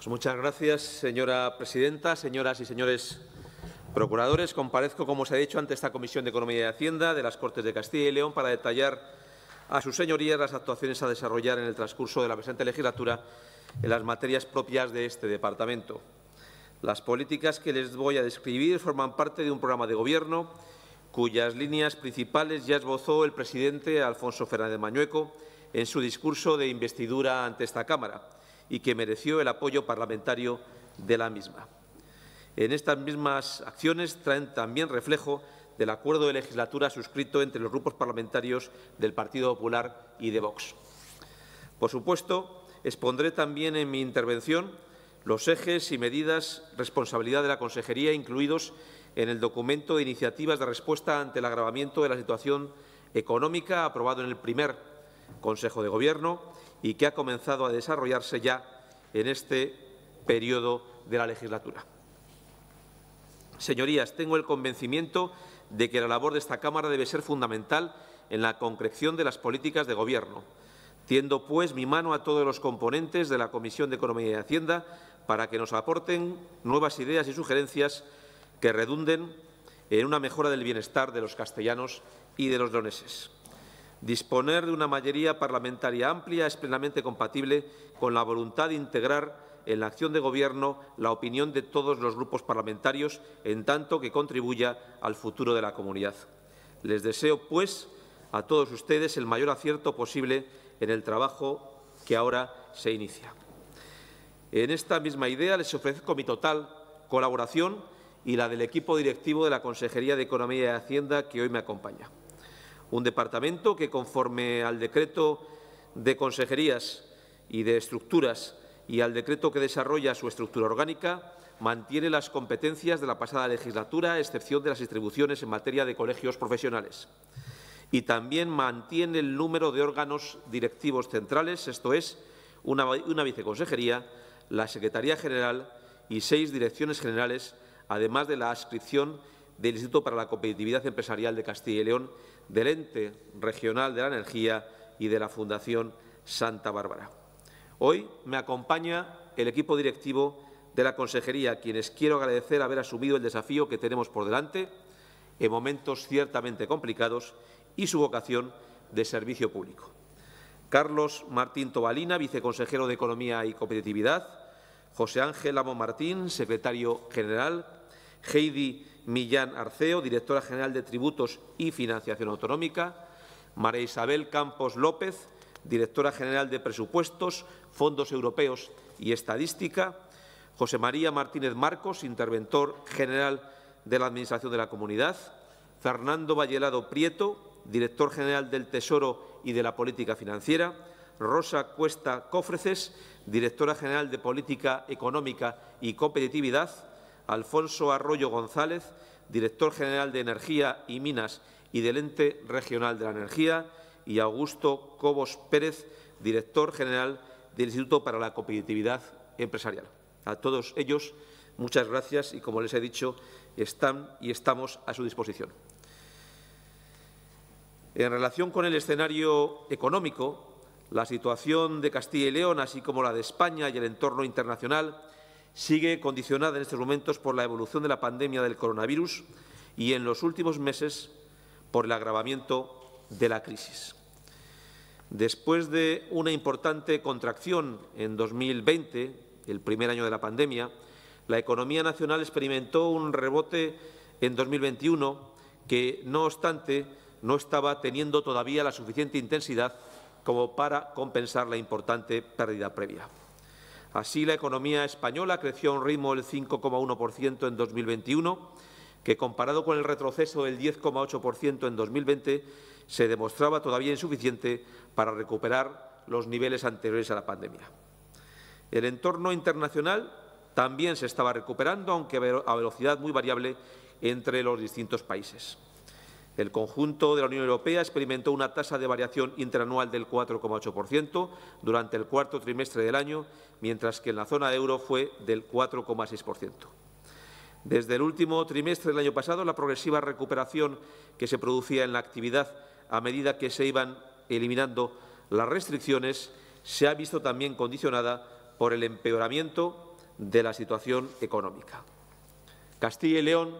Pues muchas gracias, señora presidenta, señoras y señores procuradores. Comparezco, como se ha dicho, ante esta Comisión de Economía y Hacienda de las Cortes de Castilla y León para detallar a sus señorías las actuaciones a desarrollar en el transcurso de la presente legislatura en las materias propias de este departamento. Las políticas que les voy a describir forman parte de un programa de Gobierno cuyas líneas principales ya esbozó el presidente Alfonso Fernández Mañueco en su discurso de investidura ante esta Cámara y que mereció el apoyo parlamentario de la misma. En estas mismas acciones traen también reflejo del acuerdo de legislatura suscrito entre los grupos parlamentarios del Partido Popular y de Vox. Por supuesto, expondré también en mi intervención los ejes y medidas responsabilidad de la consejería incluidos en el documento de iniciativas de respuesta ante el agravamiento de la situación económica aprobado en el primer Consejo de Gobierno y que ha comenzado a desarrollarse ya en este periodo de la legislatura. Señorías, tengo el convencimiento de que la labor de esta Cámara debe ser fundamental en la concreción de las políticas de Gobierno. Tiendo, pues, mi mano a todos los componentes de la Comisión de Economía y Hacienda para que nos aporten nuevas ideas y sugerencias que redunden en una mejora del bienestar de los castellanos y de los doneses. Disponer de una mayoría parlamentaria amplia es plenamente compatible con la voluntad de integrar en la acción de Gobierno la opinión de todos los grupos parlamentarios, en tanto que contribuya al futuro de la comunidad. Les deseo, pues, a todos ustedes el mayor acierto posible en el trabajo que ahora se inicia. En esta misma idea les ofrezco mi total colaboración y la del equipo directivo de la Consejería de Economía y Hacienda que hoy me acompaña. Un departamento que, conforme al decreto de consejerías y de estructuras y al decreto que desarrolla su estructura orgánica, mantiene las competencias de la pasada legislatura, a excepción de las distribuciones en materia de colegios profesionales. Y también mantiene el número de órganos directivos centrales, esto es, una, una viceconsejería, la Secretaría General y seis direcciones generales, además de la adscripción del Instituto para la Competitividad Empresarial de Castilla y León, del Ente Regional de la Energía y de la Fundación Santa Bárbara. Hoy me acompaña el equipo directivo de la Consejería, a quienes quiero agradecer haber asumido el desafío que tenemos por delante en momentos ciertamente complicados y su vocación de servicio público. Carlos Martín Tobalina, viceconsejero de Economía y Competitividad, José Ángel Amo Martín, secretario general, Heidi Millán Arceo, directora general de Tributos y Financiación Autonómica, María Isabel Campos López, directora general de Presupuestos, Fondos Europeos y Estadística, José María Martínez Marcos, interventor general de la Administración de la Comunidad, Fernando Vallelado Prieto, director general del Tesoro y de la Política Financiera, Rosa Cuesta Cofreces, directora general de Política Económica y Competitividad, Alfonso Arroyo González, director general de Energía y Minas y del Ente Regional de la Energía, y Augusto Cobos Pérez, director general del Instituto para la Competitividad Empresarial. A todos ellos, muchas gracias y, como les he dicho, están y estamos a su disposición. En relación con el escenario económico, la situación de Castilla y León, así como la de España y el entorno internacional, sigue condicionada en estos momentos por la evolución de la pandemia del coronavirus y en los últimos meses por el agravamiento de la crisis. Después de una importante contracción en 2020, el primer año de la pandemia, la economía nacional experimentó un rebote en 2021 que, no obstante, no estaba teniendo todavía la suficiente intensidad como para compensar la importante pérdida previa. Así, la economía española creció a un ritmo del 5,1% en 2021, que comparado con el retroceso del 10,8% en 2020, se demostraba todavía insuficiente para recuperar los niveles anteriores a la pandemia. El entorno internacional también se estaba recuperando, aunque a velocidad muy variable entre los distintos países. El conjunto de la Unión Europea experimentó una tasa de variación interanual del 4,8% durante el cuarto trimestre del año, mientras que en la zona euro fue del 4,6%. Desde el último trimestre del año pasado, la progresiva recuperación que se producía en la actividad a medida que se iban eliminando las restricciones se ha visto también condicionada por el empeoramiento de la situación económica. Castilla y León,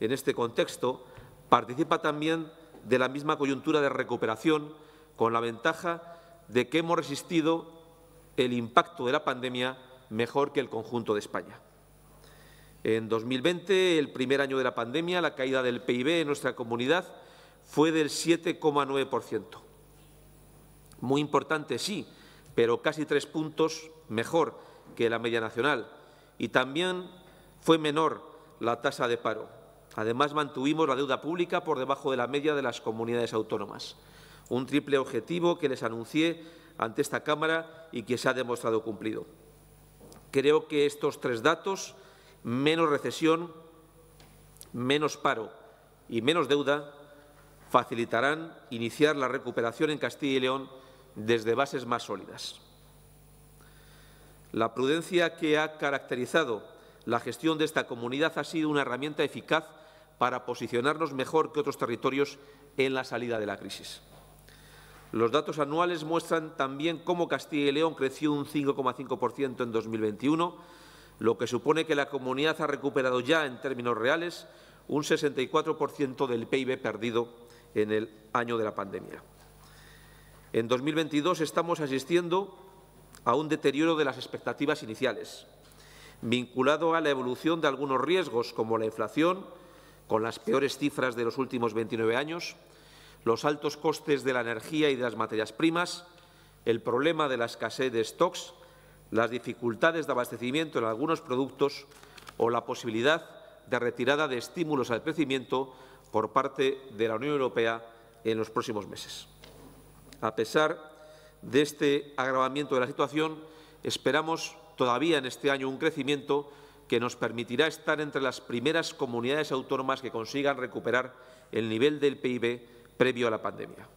en este contexto, Participa también de la misma coyuntura de recuperación, con la ventaja de que hemos resistido el impacto de la pandemia mejor que el conjunto de España. En 2020, el primer año de la pandemia, la caída del PIB en nuestra comunidad fue del 7,9%. Muy importante, sí, pero casi tres puntos mejor que la media nacional. Y también fue menor la tasa de paro, Además, mantuvimos la deuda pública por debajo de la media de las comunidades autónomas. Un triple objetivo que les anuncié ante esta Cámara y que se ha demostrado cumplido. Creo que estos tres datos, menos recesión, menos paro y menos deuda, facilitarán iniciar la recuperación en Castilla y León desde bases más sólidas. La prudencia que ha caracterizado la gestión de esta comunidad ha sido una herramienta eficaz para posicionarnos mejor que otros territorios en la salida de la crisis. Los datos anuales muestran también cómo Castilla y León creció un 5,5% en 2021, lo que supone que la comunidad ha recuperado ya, en términos reales, un 64% del PIB perdido en el año de la pandemia. En 2022 estamos asistiendo a un deterioro de las expectativas iniciales, vinculado a la evolución de algunos riesgos como la inflación, con las peores cifras de los últimos 29 años, los altos costes de la energía y de las materias primas, el problema de la escasez de stocks, las dificultades de abastecimiento en algunos productos o la posibilidad de retirada de estímulos al crecimiento por parte de la Unión Europea en los próximos meses. A pesar de este agravamiento de la situación, esperamos todavía en este año un crecimiento que nos permitirá estar entre las primeras comunidades autónomas que consigan recuperar el nivel del PIB previo a la pandemia.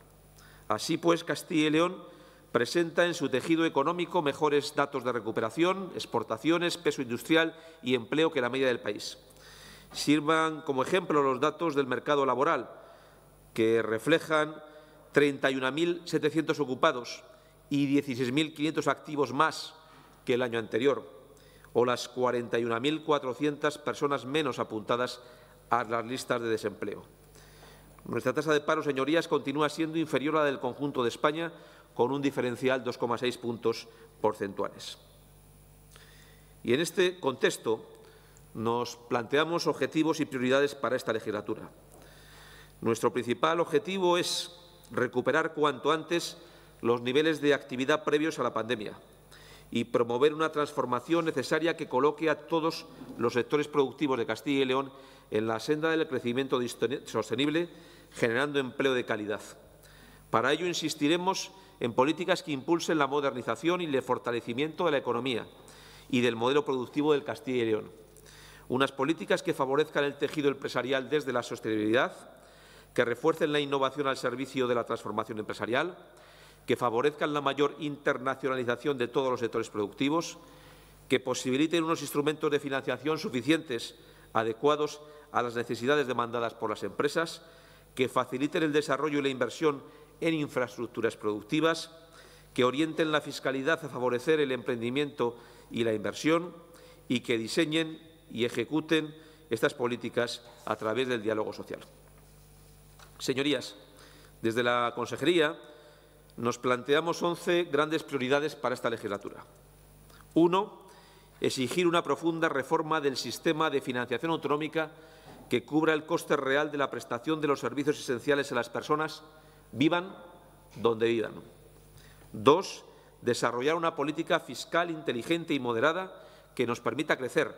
Así pues, Castilla y León presenta en su tejido económico mejores datos de recuperación, exportaciones, peso industrial y empleo que la media del país. Sirvan como ejemplo los datos del mercado laboral, que reflejan 31.700 ocupados y 16.500 activos más que el año anterior o las 41.400 personas menos apuntadas a las listas de desempleo. Nuestra tasa de paro, señorías, continúa siendo inferior a la del conjunto de España, con un diferencial 2,6 puntos porcentuales. Y en este contexto nos planteamos objetivos y prioridades para esta legislatura. Nuestro principal objetivo es recuperar cuanto antes los niveles de actividad previos a la pandemia, y promover una transformación necesaria que coloque a todos los sectores productivos de Castilla y León en la senda del crecimiento sostenible, generando empleo de calidad. Para ello insistiremos en políticas que impulsen la modernización y el fortalecimiento de la economía y del modelo productivo del Castilla y León. Unas políticas que favorezcan el tejido empresarial desde la sostenibilidad, que refuercen la innovación al servicio de la transformación empresarial, que favorezcan la mayor internacionalización de todos los sectores productivos, que posibiliten unos instrumentos de financiación suficientes, adecuados a las necesidades demandadas por las empresas, que faciliten el desarrollo y la inversión en infraestructuras productivas, que orienten la fiscalidad a favorecer el emprendimiento y la inversión y que diseñen y ejecuten estas políticas a través del diálogo social. Señorías, desde la Consejería nos planteamos 11 grandes prioridades para esta legislatura. Uno, exigir una profunda reforma del sistema de financiación autonómica que cubra el coste real de la prestación de los servicios esenciales a las personas, vivan donde vivan. Dos, desarrollar una política fiscal inteligente y moderada que nos permita crecer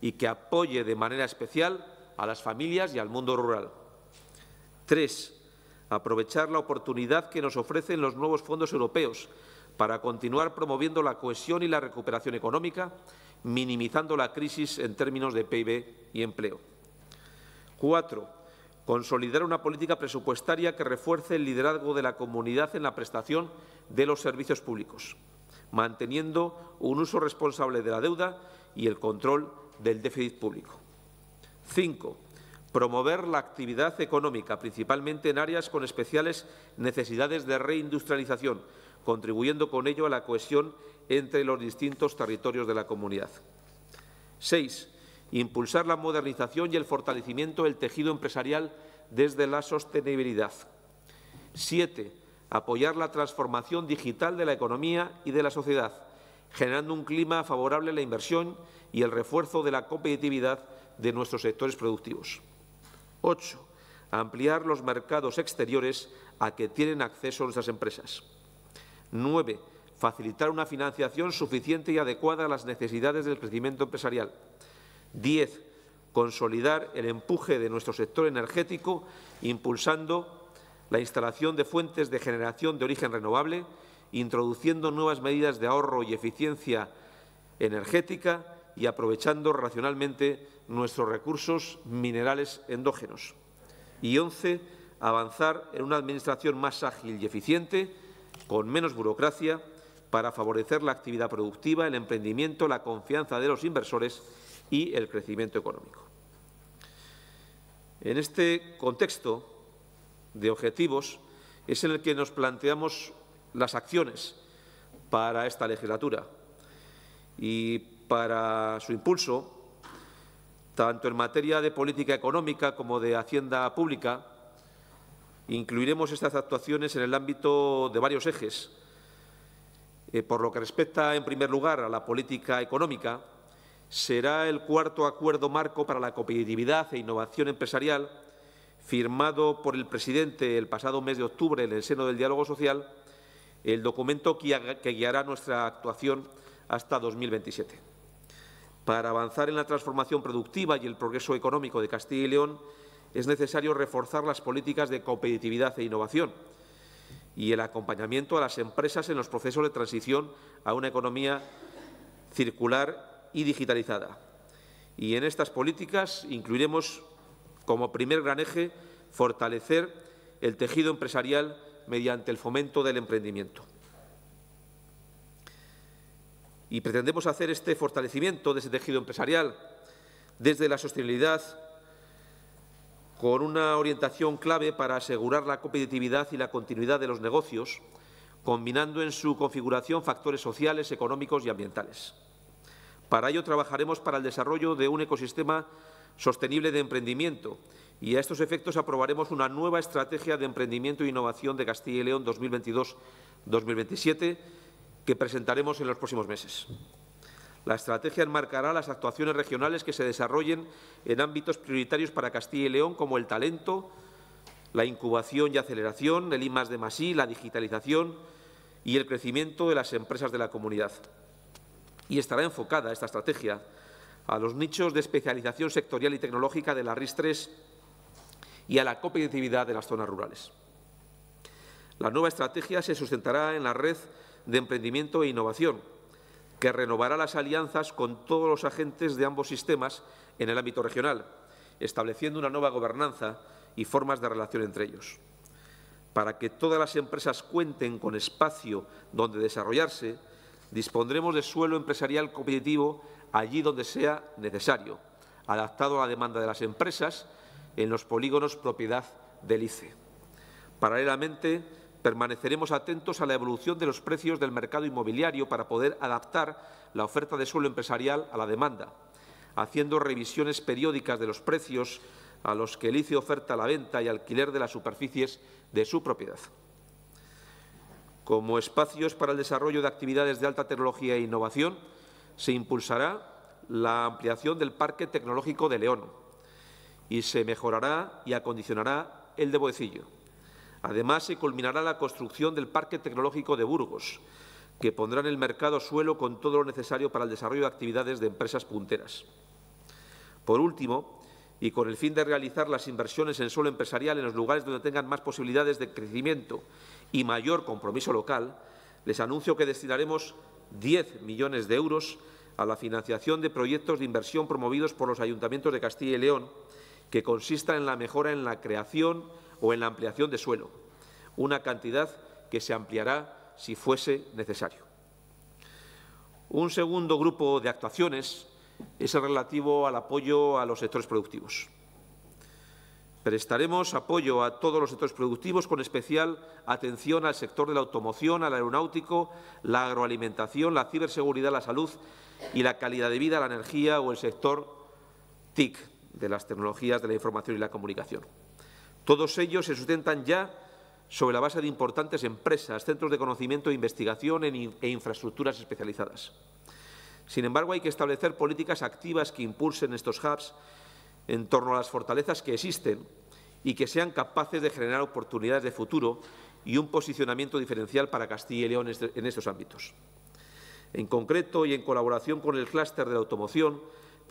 y que apoye de manera especial a las familias y al mundo rural. Tres, aprovechar la oportunidad que nos ofrecen los nuevos fondos europeos para continuar promoviendo la cohesión y la recuperación económica, minimizando la crisis en términos de PIB y empleo. Cuatro, consolidar una política presupuestaria que refuerce el liderazgo de la comunidad en la prestación de los servicios públicos, manteniendo un uso responsable de la deuda y el control del déficit público. Cinco, promover la actividad económica, principalmente en áreas con especiales necesidades de reindustrialización, contribuyendo con ello a la cohesión entre los distintos territorios de la comunidad. Seis, impulsar la modernización y el fortalecimiento del tejido empresarial desde la sostenibilidad. Siete, apoyar la transformación digital de la economía y de la sociedad, generando un clima favorable a la inversión y el refuerzo de la competitividad de nuestros sectores productivos. Ocho, ampliar los mercados exteriores a que tienen acceso nuestras empresas. Nueve, facilitar una financiación suficiente y adecuada a las necesidades del crecimiento empresarial. Diez, consolidar el empuje de nuestro sector energético, impulsando la instalación de fuentes de generación de origen renovable, introduciendo nuevas medidas de ahorro y eficiencia energética y aprovechando racionalmente nuestros recursos minerales endógenos. Y 11. Avanzar en una administración más ágil y eficiente, con menos burocracia, para favorecer la actividad productiva, el emprendimiento, la confianza de los inversores y el crecimiento económico. En este contexto de objetivos es en el que nos planteamos las acciones para esta legislatura y para su impulso, tanto en materia de política económica como de hacienda pública, incluiremos estas actuaciones en el ámbito de varios ejes. Eh, por lo que respecta, en primer lugar, a la política económica, será el cuarto acuerdo marco para la competitividad e innovación empresarial firmado por el presidente el pasado mes de octubre en el seno del diálogo social, el documento que guiará nuestra actuación hasta 2027. Para avanzar en la transformación productiva y el progreso económico de Castilla y León, es necesario reforzar las políticas de competitividad e innovación y el acompañamiento a las empresas en los procesos de transición a una economía circular y digitalizada. Y en estas políticas incluiremos como primer gran eje fortalecer el tejido empresarial mediante el fomento del emprendimiento y pretendemos hacer este fortalecimiento de ese tejido empresarial desde la sostenibilidad con una orientación clave para asegurar la competitividad y la continuidad de los negocios, combinando en su configuración factores sociales, económicos y ambientales. Para ello trabajaremos para el desarrollo de un ecosistema sostenible de emprendimiento y a estos efectos aprobaremos una nueva estrategia de emprendimiento e innovación de Castilla y León 2022-2027 que presentaremos en los próximos meses. La estrategia enmarcará las actuaciones regionales que se desarrollen en ámbitos prioritarios para Castilla y León, como el talento, la incubación y aceleración, el I de la digitalización y el crecimiento de las empresas de la comunidad. Y estará enfocada esta estrategia a los nichos de especialización sectorial y tecnológica de la RIS 3 y a la competitividad de las zonas rurales. La nueva estrategia se sustentará en la red de Emprendimiento e Innovación, que renovará las alianzas con todos los agentes de ambos sistemas en el ámbito regional, estableciendo una nueva gobernanza y formas de relación entre ellos. Para que todas las empresas cuenten con espacio donde desarrollarse, dispondremos de suelo empresarial competitivo allí donde sea necesario, adaptado a la demanda de las empresas en los polígonos propiedad del ICE. Paralelamente, Permaneceremos atentos a la evolución de los precios del mercado inmobiliario para poder adaptar la oferta de suelo empresarial a la demanda, haciendo revisiones periódicas de los precios a los que el elice oferta la venta y alquiler de las superficies de su propiedad. Como espacios para el desarrollo de actividades de alta tecnología e innovación, se impulsará la ampliación del Parque Tecnológico de León y se mejorará y acondicionará el de Boecillo Además, se culminará la construcción del Parque Tecnológico de Burgos, que pondrá en el mercado suelo con todo lo necesario para el desarrollo de actividades de empresas punteras. Por último, y con el fin de realizar las inversiones en suelo empresarial en los lugares donde tengan más posibilidades de crecimiento y mayor compromiso local, les anuncio que destinaremos 10 millones de euros a la financiación de proyectos de inversión promovidos por los ayuntamientos de Castilla y León, que consistan en la mejora en la creación, o en la ampliación de suelo, una cantidad que se ampliará si fuese necesario. Un segundo grupo de actuaciones es el relativo al apoyo a los sectores productivos. Prestaremos apoyo a todos los sectores productivos, con especial atención al sector de la automoción, al aeronáutico, la agroalimentación, la ciberseguridad, la salud y la calidad de vida, la energía o el sector TIC, de las tecnologías de la información y la comunicación. Todos ellos se sustentan ya sobre la base de importantes empresas, centros de conocimiento e investigación e infraestructuras especializadas. Sin embargo, hay que establecer políticas activas que impulsen estos hubs en torno a las fortalezas que existen y que sean capaces de generar oportunidades de futuro y un posicionamiento diferencial para Castilla y León en este, estos ámbitos. En concreto y en colaboración con el clúster de la automoción,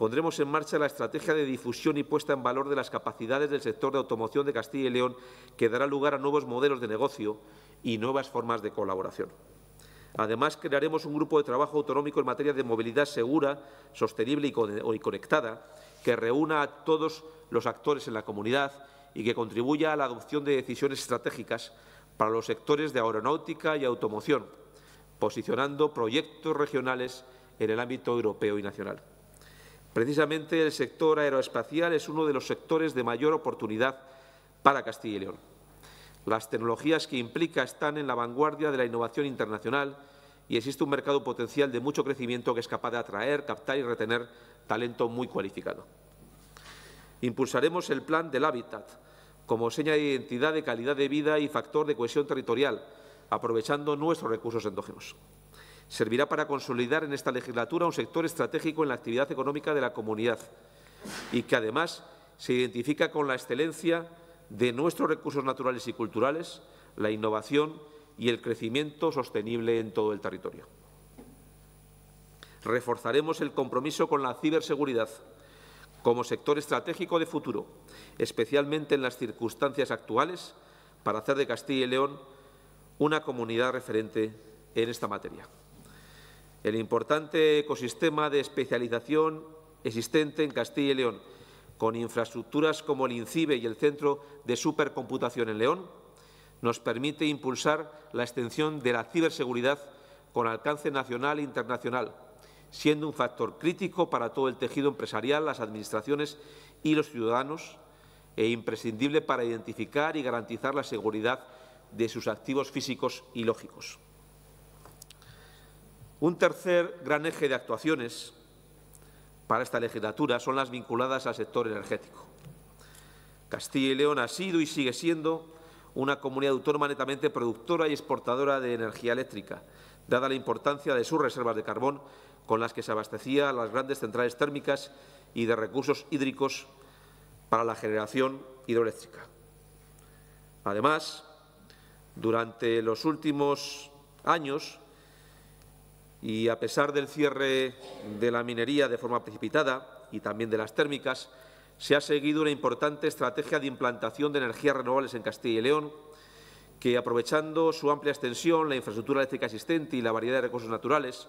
pondremos en marcha la estrategia de difusión y puesta en valor de las capacidades del sector de automoción de Castilla y León, que dará lugar a nuevos modelos de negocio y nuevas formas de colaboración. Además, crearemos un grupo de trabajo autonómico en materia de movilidad segura, sostenible y conectada, que reúna a todos los actores en la comunidad y que contribuya a la adopción de decisiones estratégicas para los sectores de aeronáutica y automoción, posicionando proyectos regionales en el ámbito europeo y nacional. Precisamente el sector aeroespacial es uno de los sectores de mayor oportunidad para Castilla y León. Las tecnologías que implica están en la vanguardia de la innovación internacional y existe un mercado potencial de mucho crecimiento que es capaz de atraer, captar y retener talento muy cualificado. Impulsaremos el plan del hábitat como seña de identidad de calidad de vida y factor de cohesión territorial, aprovechando nuestros recursos endógenos servirá para consolidar en esta legislatura un sector estratégico en la actividad económica de la comunidad y que, además, se identifica con la excelencia de nuestros recursos naturales y culturales, la innovación y el crecimiento sostenible en todo el territorio. Reforzaremos el compromiso con la ciberseguridad como sector estratégico de futuro, especialmente en las circunstancias actuales, para hacer de Castilla y León una comunidad referente en esta materia el importante ecosistema de especialización existente en Castilla y León, con infraestructuras como el INCIBE y el Centro de Supercomputación en León, nos permite impulsar la extensión de la ciberseguridad con alcance nacional e internacional, siendo un factor crítico para todo el tejido empresarial, las administraciones y los ciudadanos, e imprescindible para identificar y garantizar la seguridad de sus activos físicos y lógicos. Un tercer gran eje de actuaciones para esta legislatura son las vinculadas al sector energético. Castilla y León ha sido y sigue siendo una comunidad autónoma netamente productora y exportadora de energía eléctrica, dada la importancia de sus reservas de carbón con las que se abastecía las grandes centrales térmicas y de recursos hídricos para la generación hidroeléctrica. Además, durante los últimos años y a pesar del cierre de la minería de forma precipitada y también de las térmicas, se ha seguido una importante estrategia de implantación de energías renovables en Castilla y León, que aprovechando su amplia extensión, la infraestructura eléctrica existente y la variedad de recursos naturales,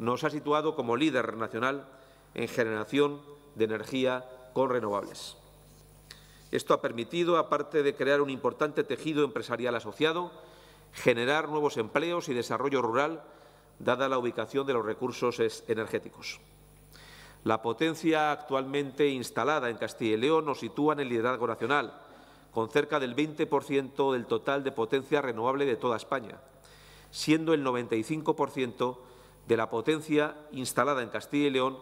nos ha situado como líder nacional en generación de energía con renovables. Esto ha permitido, aparte de crear un importante tejido empresarial asociado, generar nuevos empleos y desarrollo rural dada la ubicación de los recursos energéticos. La potencia actualmente instalada en Castilla y León nos sitúa en el liderazgo nacional, con cerca del 20% del total de potencia renovable de toda España, siendo el 95% de la potencia instalada en Castilla y León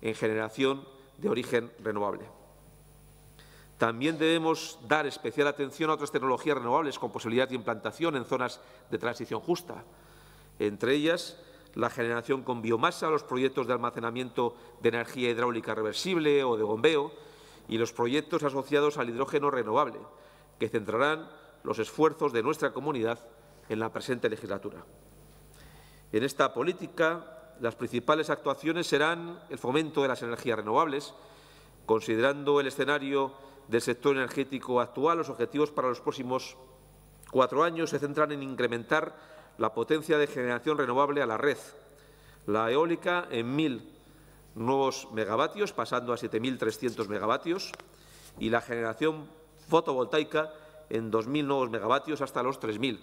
en generación de origen renovable. También debemos dar especial atención a otras tecnologías renovables con posibilidad de implantación en zonas de transición justa, entre ellas la generación con biomasa, los proyectos de almacenamiento de energía hidráulica reversible o de bombeo y los proyectos asociados al hidrógeno renovable, que centrarán los esfuerzos de nuestra comunidad en la presente legislatura. En esta política, las principales actuaciones serán el fomento de las energías renovables, considerando el escenario del sector energético actual, los objetivos para los próximos cuatro años se centran en incrementar la potencia de generación renovable a la red, la eólica en 1.000 nuevos megavatios, pasando a 7.300 megavatios, y la generación fotovoltaica en 2.000 nuevos megavatios hasta los 3.000.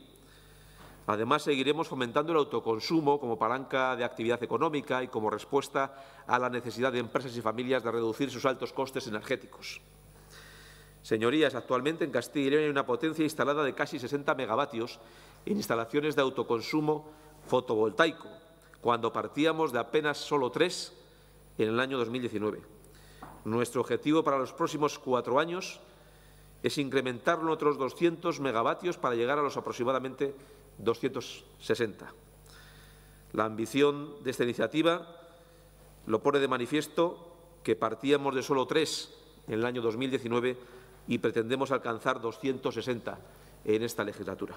Además, seguiremos fomentando el autoconsumo como palanca de actividad económica y como respuesta a la necesidad de empresas y familias de reducir sus altos costes energéticos. Señorías, actualmente en Castilla y León hay una potencia instalada de casi 60 megavatios en instalaciones de autoconsumo fotovoltaico, cuando partíamos de apenas solo tres en el año 2019. Nuestro objetivo para los próximos cuatro años es incrementar otros 200 megavatios para llegar a los aproximadamente 260. La ambición de esta iniciativa lo pone de manifiesto que partíamos de solo tres en el año 2019 y pretendemos alcanzar 260 en esta legislatura.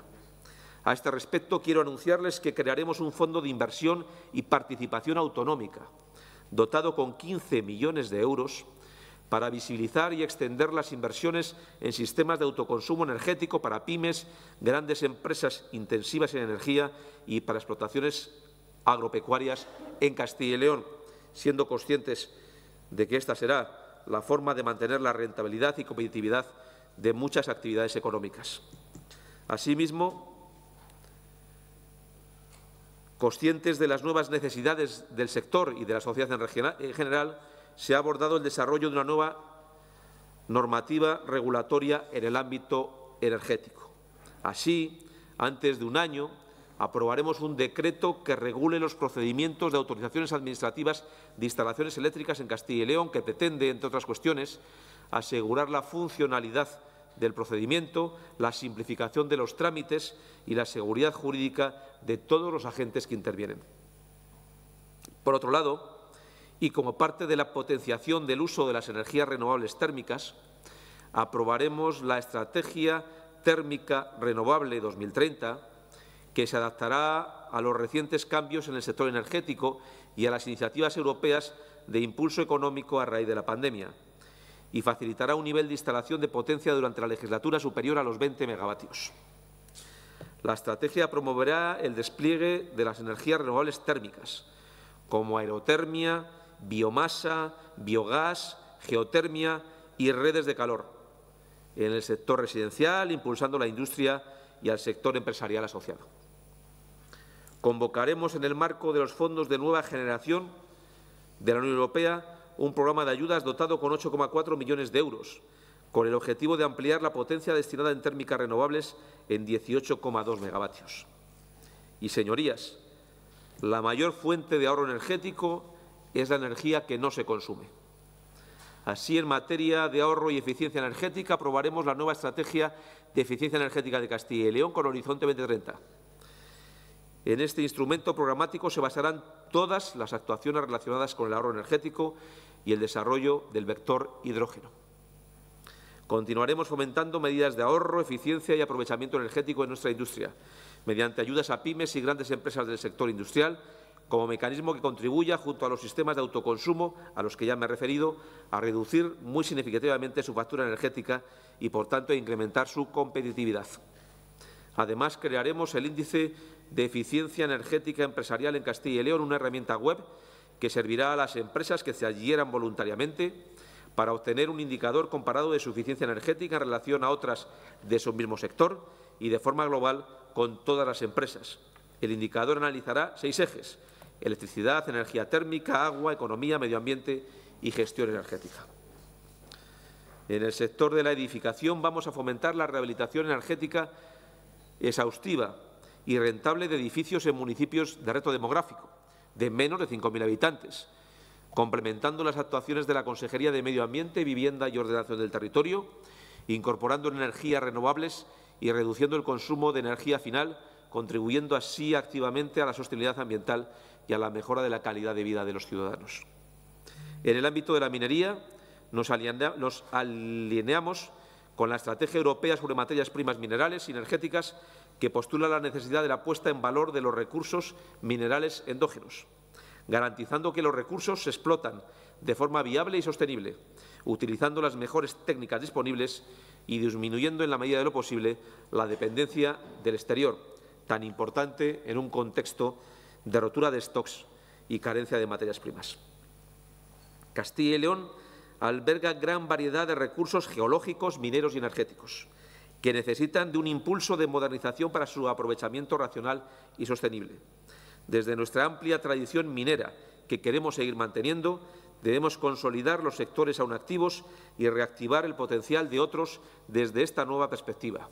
A este respecto, quiero anunciarles que crearemos un fondo de inversión y participación autonómica, dotado con 15 millones de euros, para visibilizar y extender las inversiones en sistemas de autoconsumo energético para pymes, grandes empresas intensivas en energía y para explotaciones agropecuarias en Castilla y León, siendo conscientes de que esta será la forma de mantener la rentabilidad y competitividad de muchas actividades económicas. Asimismo, Conscientes de las nuevas necesidades del sector y de la sociedad en eh, general, se ha abordado el desarrollo de una nueva normativa regulatoria en el ámbito energético. Así, antes de un año, aprobaremos un decreto que regule los procedimientos de autorizaciones administrativas de instalaciones eléctricas en Castilla y León, que pretende, entre otras cuestiones, asegurar la funcionalidad del procedimiento, la simplificación de los trámites y la seguridad jurídica de todos los agentes que intervienen. Por otro lado, y como parte de la potenciación del uso de las energías renovables térmicas, aprobaremos la Estrategia Térmica Renovable 2030, que se adaptará a los recientes cambios en el sector energético y a las iniciativas europeas de impulso económico a raíz de la pandemia y facilitará un nivel de instalación de potencia durante la legislatura superior a los 20 megavatios. La estrategia promoverá el despliegue de las energías renovables térmicas, como aerotermia, biomasa, biogás, geotermia y redes de calor, en el sector residencial, impulsando la industria y al sector empresarial asociado. Convocaremos en el marco de los fondos de nueva generación de la Unión Europea un programa de ayudas dotado con 8,4 millones de euros, con el objetivo de ampliar la potencia destinada en térmicas renovables en 18,2 megavatios. Y, señorías, la mayor fuente de ahorro energético es la energía que no se consume. Así, en materia de ahorro y eficiencia energética, aprobaremos la nueva estrategia de eficiencia energética de Castilla y León con Horizonte 2030 en este instrumento programático se basarán todas las actuaciones relacionadas con el ahorro energético y el desarrollo del vector hidrógeno. Continuaremos fomentando medidas de ahorro, eficiencia y aprovechamiento energético en nuestra industria, mediante ayudas a pymes y grandes empresas del sector industrial, como mecanismo que contribuya, junto a los sistemas de autoconsumo a los que ya me he referido, a reducir muy significativamente su factura energética y, por tanto, a incrementar su competitividad. Además, crearemos el índice de eficiencia energética empresarial en Castilla y León, una herramienta web que servirá a las empresas que se adhieran voluntariamente para obtener un indicador comparado de suficiencia energética en relación a otras de su mismo sector y de forma global con todas las empresas. El indicador analizará seis ejes, electricidad, energía térmica, agua, economía, medio ambiente y gestión energética. En el sector de la edificación vamos a fomentar la rehabilitación energética exhaustiva y rentable de edificios en municipios de reto demográfico, de menos de 5.000 habitantes, complementando las actuaciones de la Consejería de Medio Ambiente, Vivienda y Ordenación del Territorio, incorporando energías renovables y reduciendo el consumo de energía final, contribuyendo así activamente a la sostenibilidad ambiental y a la mejora de la calidad de vida de los ciudadanos. En el ámbito de la minería, nos alineamos con la Estrategia Europea sobre Materias Primas Minerales y Energéticas que postula la necesidad de la puesta en valor de los recursos minerales endógenos, garantizando que los recursos se explotan de forma viable y sostenible, utilizando las mejores técnicas disponibles y disminuyendo en la medida de lo posible la dependencia del exterior, tan importante en un contexto de rotura de stocks y carencia de materias primas. Castilla y León alberga gran variedad de recursos geológicos, mineros y energéticos que necesitan de un impulso de modernización para su aprovechamiento racional y sostenible. Desde nuestra amplia tradición minera, que queremos seguir manteniendo, debemos consolidar los sectores aún activos y reactivar el potencial de otros desde esta nueva perspectiva.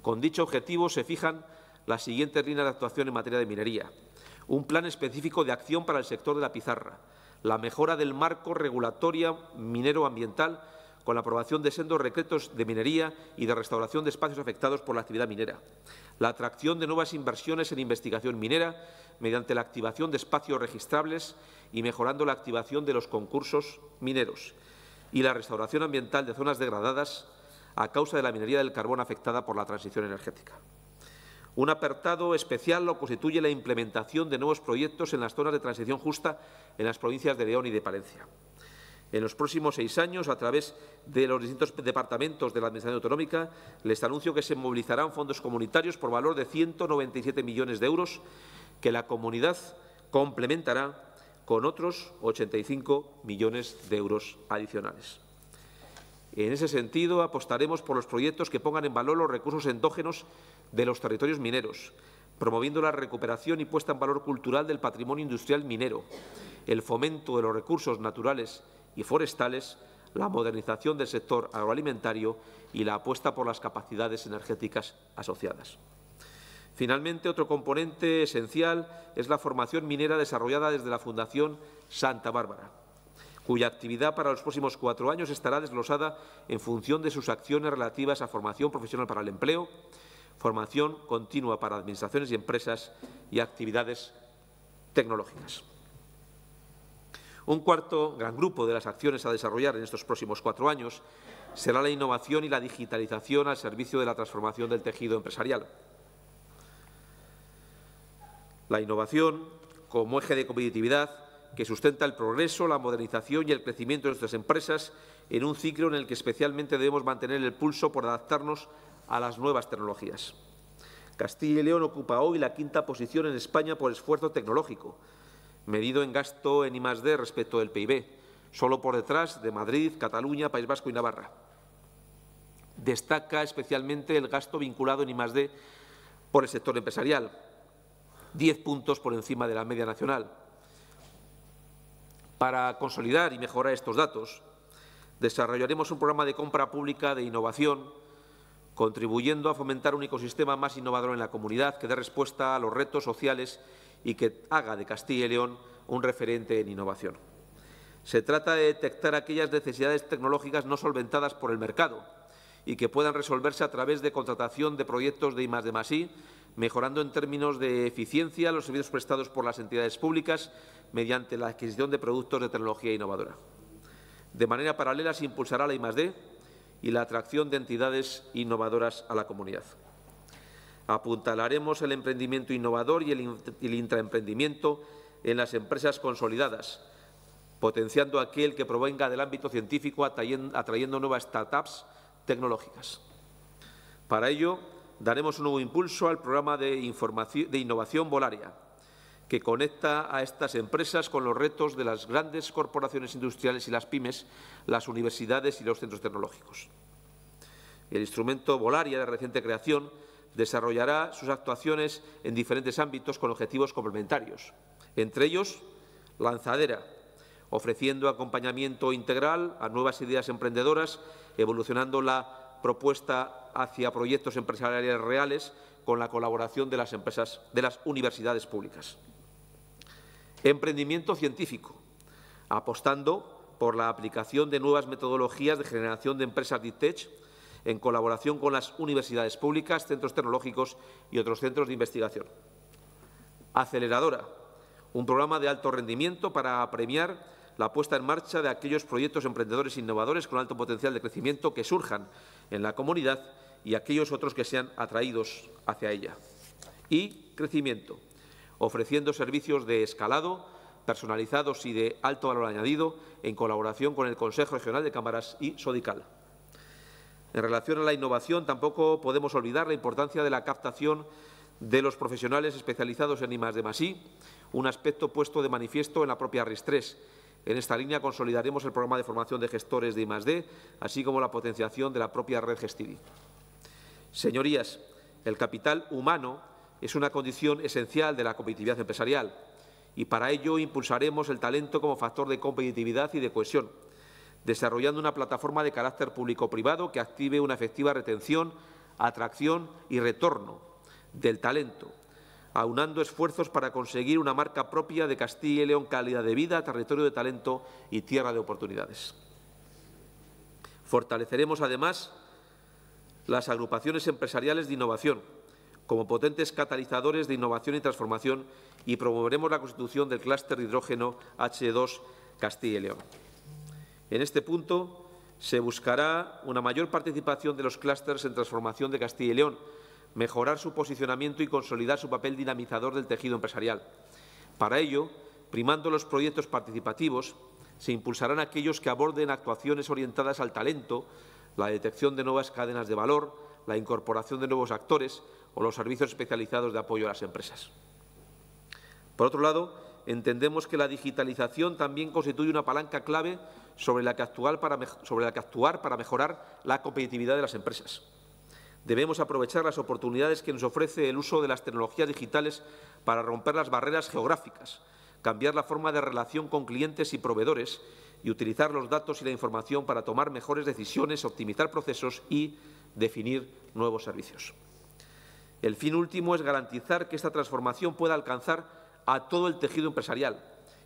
Con dicho objetivo se fijan las siguientes líneas de actuación en materia de minería. Un plan específico de acción para el sector de la pizarra, la mejora del marco regulatorio minero ambiental con la aprobación de sendos recretos de minería y de restauración de espacios afectados por la actividad minera, la atracción de nuevas inversiones en investigación minera mediante la activación de espacios registrables y mejorando la activación de los concursos mineros, y la restauración ambiental de zonas degradadas a causa de la minería del carbón afectada por la transición energética. Un apartado especial lo constituye la implementación de nuevos proyectos en las zonas de transición justa en las provincias de León y de Palencia. En los próximos seis años, a través de los distintos departamentos de la Administración Autonómica, les anuncio que se movilizarán fondos comunitarios por valor de 197 millones de euros que la comunidad complementará con otros 85 millones de euros adicionales. En ese sentido, apostaremos por los proyectos que pongan en valor los recursos endógenos de los territorios mineros, promoviendo la recuperación y puesta en valor cultural del patrimonio industrial minero, el fomento de los recursos naturales y forestales, la modernización del sector agroalimentario y la apuesta por las capacidades energéticas asociadas. Finalmente, otro componente esencial es la formación minera desarrollada desde la Fundación Santa Bárbara, cuya actividad para los próximos cuatro años estará desglosada en función de sus acciones relativas a formación profesional para el empleo, formación continua para administraciones y empresas y actividades tecnológicas. Un cuarto gran grupo de las acciones a desarrollar en estos próximos cuatro años será la innovación y la digitalización al servicio de la transformación del tejido empresarial. La innovación como eje de competitividad que sustenta el progreso, la modernización y el crecimiento de nuestras empresas en un ciclo en el que especialmente debemos mantener el pulso por adaptarnos a las nuevas tecnologías. Castilla y León ocupa hoy la quinta posición en España por esfuerzo tecnológico, medido en gasto en I+D respecto del PIB, solo por detrás de Madrid, Cataluña, País Vasco y Navarra. Destaca especialmente el gasto vinculado en I+D por el sector empresarial, 10 puntos por encima de la media nacional. Para consolidar y mejorar estos datos, desarrollaremos un programa de compra pública de innovación, contribuyendo a fomentar un ecosistema más innovador en la comunidad que dé respuesta a los retos sociales y que haga de Castilla y León un referente en innovación. Se trata de detectar aquellas necesidades tecnológicas no solventadas por el mercado y que puedan resolverse a través de contratación de proyectos de I+, D+, I, mejorando en términos de eficiencia los servicios prestados por las entidades públicas mediante la adquisición de productos de tecnología innovadora. De manera paralela se impulsará la D y la atracción de entidades innovadoras a la comunidad. Apuntalaremos el emprendimiento innovador y el, intraemprendimiento en las empresas consolidadas, potenciando aquel que provenga del ámbito científico, atrayendo, nuevas startups tecnológicas. Para ello, daremos un nuevo impulso al programa de, de innovación volaria, que conecta a estas empresas con los retos de las grandes corporaciones industriales y las pymes, las universidades y los centros tecnológicos. El instrumento Volaria de reciente creación desarrollará sus actuaciones en diferentes ámbitos con objetivos complementarios, entre ellos Lanzadera, ofreciendo acompañamiento integral a nuevas ideas emprendedoras, evolucionando la propuesta hacia proyectos empresariales reales con la colaboración de las, empresas, de las universidades públicas. Emprendimiento científico, apostando por la aplicación de nuevas metodologías de generación de empresas tech en colaboración con las universidades públicas, centros tecnológicos y otros centros de investigación. Aceleradora, un programa de alto rendimiento para premiar la puesta en marcha de aquellos proyectos emprendedores innovadores con alto potencial de crecimiento que surjan en la comunidad y aquellos otros que sean atraídos hacia ella. Y crecimiento, ofreciendo servicios de escalado, personalizados y de alto valor añadido en colaboración con el Consejo Regional de Cámaras y Sodical. En relación a la innovación, tampoco podemos olvidar la importancia de la captación de los profesionales especializados en I+D+I, de un aspecto puesto de manifiesto en la propia ris En esta línea consolidaremos el programa de formación de gestores de I+D, así como la potenciación de la propia red Gestiri. Señorías, el capital humano es una condición esencial de la competitividad empresarial y para ello impulsaremos el talento como factor de competitividad y de cohesión desarrollando una plataforma de carácter público-privado que active una efectiva retención, atracción y retorno del talento, aunando esfuerzos para conseguir una marca propia de Castilla y León, calidad de vida, territorio de talento y tierra de oportunidades. Fortaleceremos, además, las agrupaciones empresariales de innovación como potentes catalizadores de innovación y transformación y promoveremos la constitución del clúster hidrógeno H2 Castilla y León. En este punto se buscará una mayor participación de los clústeres en transformación de Castilla y León, mejorar su posicionamiento y consolidar su papel dinamizador del tejido empresarial. Para ello, primando los proyectos participativos, se impulsarán aquellos que aborden actuaciones orientadas al talento, la detección de nuevas cadenas de valor, la incorporación de nuevos actores o los servicios especializados de apoyo a las empresas. Por otro lado, entendemos que la digitalización también constituye una palanca clave sobre la que actuar para, sobre la que actuar para mejorar la competitividad de las empresas. Debemos aprovechar las oportunidades que nos ofrece el uso de las tecnologías digitales para romper las barreras geográficas, cambiar la forma de relación con clientes y proveedores y utilizar los datos y la información para tomar mejores decisiones, optimizar procesos y definir nuevos servicios. El fin último es garantizar que esta transformación pueda alcanzar a todo el tejido empresarial,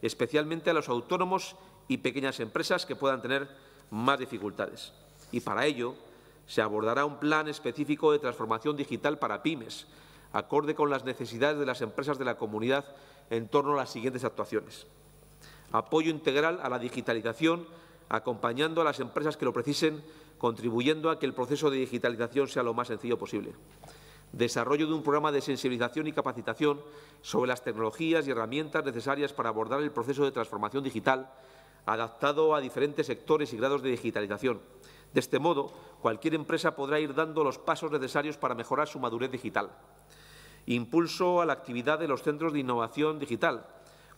especialmente a los autónomos y pequeñas empresas que puedan tener más dificultades. Y para ello se abordará un plan específico de transformación digital para pymes, acorde con las necesidades de las empresas de la comunidad en torno a las siguientes actuaciones. Apoyo integral a la digitalización, acompañando a las empresas que lo precisen, contribuyendo a que el proceso de digitalización sea lo más sencillo posible. Desarrollo de un programa de sensibilización y capacitación sobre las tecnologías y herramientas necesarias para abordar el proceso de transformación digital adaptado a diferentes sectores y grados de digitalización. De este modo, cualquier empresa podrá ir dando los pasos necesarios para mejorar su madurez digital. Impulso a la actividad de los centros de innovación digital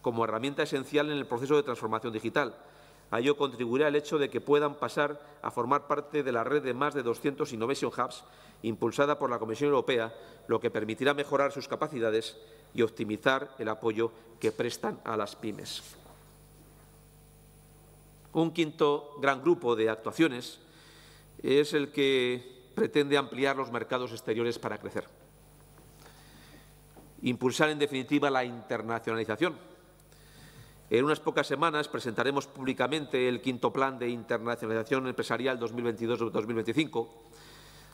como herramienta esencial en el proceso de transformación digital. A ello contribuirá el hecho de que puedan pasar a formar parte de la red de más de 200 Innovation Hubs impulsada por la Comisión Europea, lo que permitirá mejorar sus capacidades y optimizar el apoyo que prestan a las pymes. Un quinto gran grupo de actuaciones es el que pretende ampliar los mercados exteriores para crecer. Impulsar, en definitiva, la internacionalización. En unas pocas semanas presentaremos públicamente el quinto plan de internacionalización empresarial 2022-2025,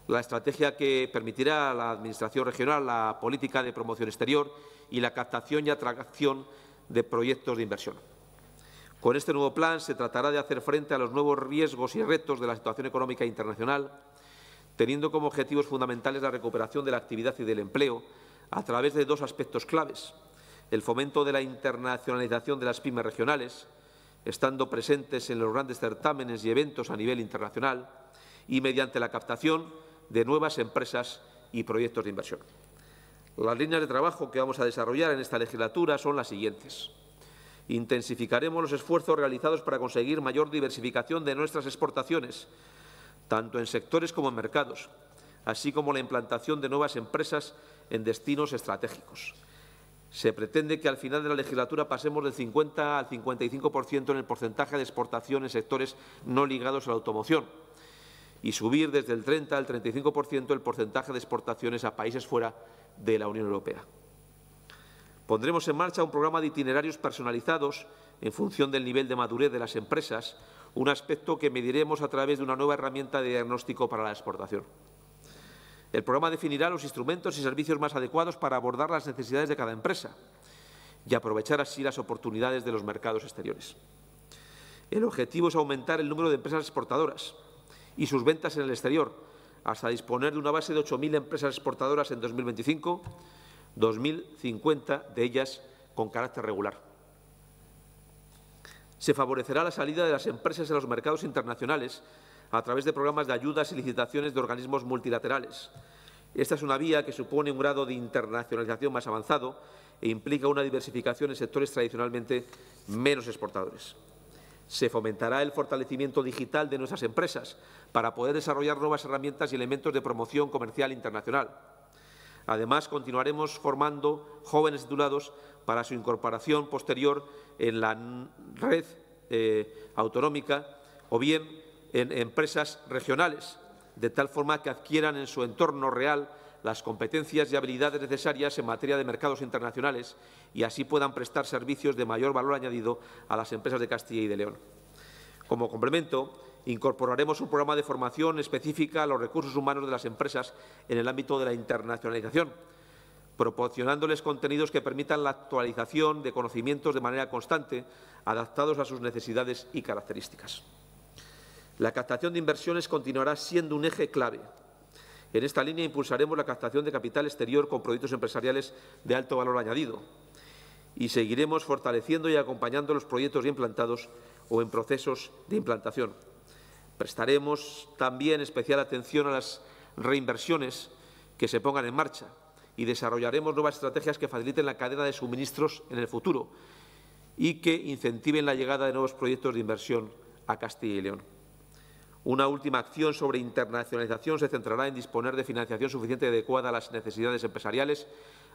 la estrategia que permitirá a la Administración regional la política de promoción exterior y la captación y atracción de proyectos de inversión. Con este nuevo plan se tratará de hacer frente a los nuevos riesgos y retos de la situación económica internacional, teniendo como objetivos fundamentales la recuperación de la actividad y del empleo a través de dos aspectos claves. El fomento de la internacionalización de las pymes regionales, estando presentes en los grandes certámenes y eventos a nivel internacional, y mediante la captación de nuevas empresas y proyectos de inversión. Las líneas de trabajo que vamos a desarrollar en esta legislatura son las siguientes. Intensificaremos los esfuerzos realizados para conseguir mayor diversificación de nuestras exportaciones, tanto en sectores como en mercados, así como la implantación de nuevas empresas en destinos estratégicos. Se pretende que al final de la legislatura pasemos del 50 al 55% en el porcentaje de exportación en sectores no ligados a la automoción y subir desde el 30 al 35% el porcentaje de exportaciones a países fuera de la Unión Europea. Pondremos en marcha un programa de itinerarios personalizados en función del nivel de madurez de las empresas, un aspecto que mediremos a través de una nueva herramienta de diagnóstico para la exportación. El programa definirá los instrumentos y servicios más adecuados para abordar las necesidades de cada empresa y aprovechar así las oportunidades de los mercados exteriores. El objetivo es aumentar el número de empresas exportadoras y sus ventas en el exterior, hasta disponer de una base de 8.000 empresas exportadoras en 2025 2.050 de ellas con carácter regular. Se favorecerá la salida de las empresas a los mercados internacionales a través de programas de ayudas y licitaciones de organismos multilaterales. Esta es una vía que supone un grado de internacionalización más avanzado e implica una diversificación en sectores tradicionalmente menos exportadores. Se fomentará el fortalecimiento digital de nuestras empresas para poder desarrollar nuevas herramientas y elementos de promoción comercial internacional. Además, continuaremos formando jóvenes titulados para su incorporación posterior en la red eh, autonómica o bien en empresas regionales, de tal forma que adquieran en su entorno real las competencias y habilidades necesarias en materia de mercados internacionales y así puedan prestar servicios de mayor valor añadido a las empresas de Castilla y de León. Como complemento, Incorporaremos un programa de formación específica a los recursos humanos de las empresas en el ámbito de la internacionalización, proporcionándoles contenidos que permitan la actualización de conocimientos de manera constante, adaptados a sus necesidades y características. La captación de inversiones continuará siendo un eje clave. En esta línea impulsaremos la captación de capital exterior con proyectos empresariales de alto valor añadido y seguiremos fortaleciendo y acompañando los proyectos ya implantados o en procesos de implantación. Prestaremos también especial atención a las reinversiones que se pongan en marcha y desarrollaremos nuevas estrategias que faciliten la cadena de suministros en el futuro y que incentiven la llegada de nuevos proyectos de inversión a Castilla y León. Una última acción sobre internacionalización se centrará en disponer de financiación suficiente y adecuada a las necesidades empresariales,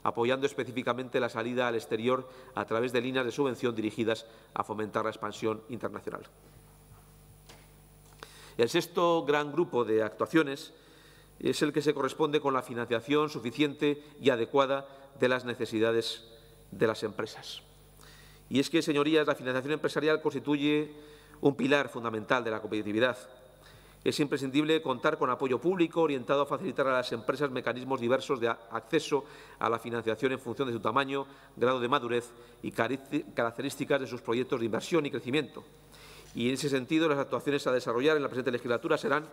apoyando específicamente la salida al exterior a través de líneas de subvención dirigidas a fomentar la expansión internacional el sexto gran grupo de actuaciones es el que se corresponde con la financiación suficiente y adecuada de las necesidades de las empresas. Y es que, señorías, la financiación empresarial constituye un pilar fundamental de la competitividad. Es imprescindible contar con apoyo público orientado a facilitar a las empresas mecanismos diversos de acceso a la financiación en función de su tamaño, grado de madurez y características de sus proyectos de inversión y crecimiento. Y en ese sentido, las actuaciones a desarrollar en la presente legislatura serán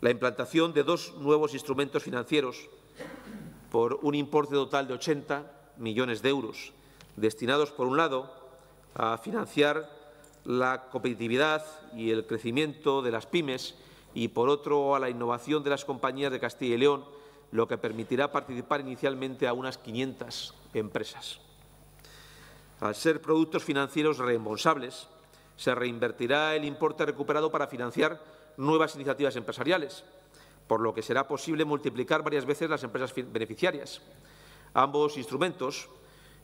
la implantación de dos nuevos instrumentos financieros por un importe total de 80 millones de euros, destinados, por un lado, a financiar la competitividad y el crecimiento de las pymes y, por otro, a la innovación de las compañías de Castilla y León, lo que permitirá participar inicialmente a unas 500 empresas. Al ser productos financieros reembolsables, se reinvertirá el importe recuperado para financiar nuevas iniciativas empresariales, por lo que será posible multiplicar varias veces las empresas beneficiarias. Ambos instrumentos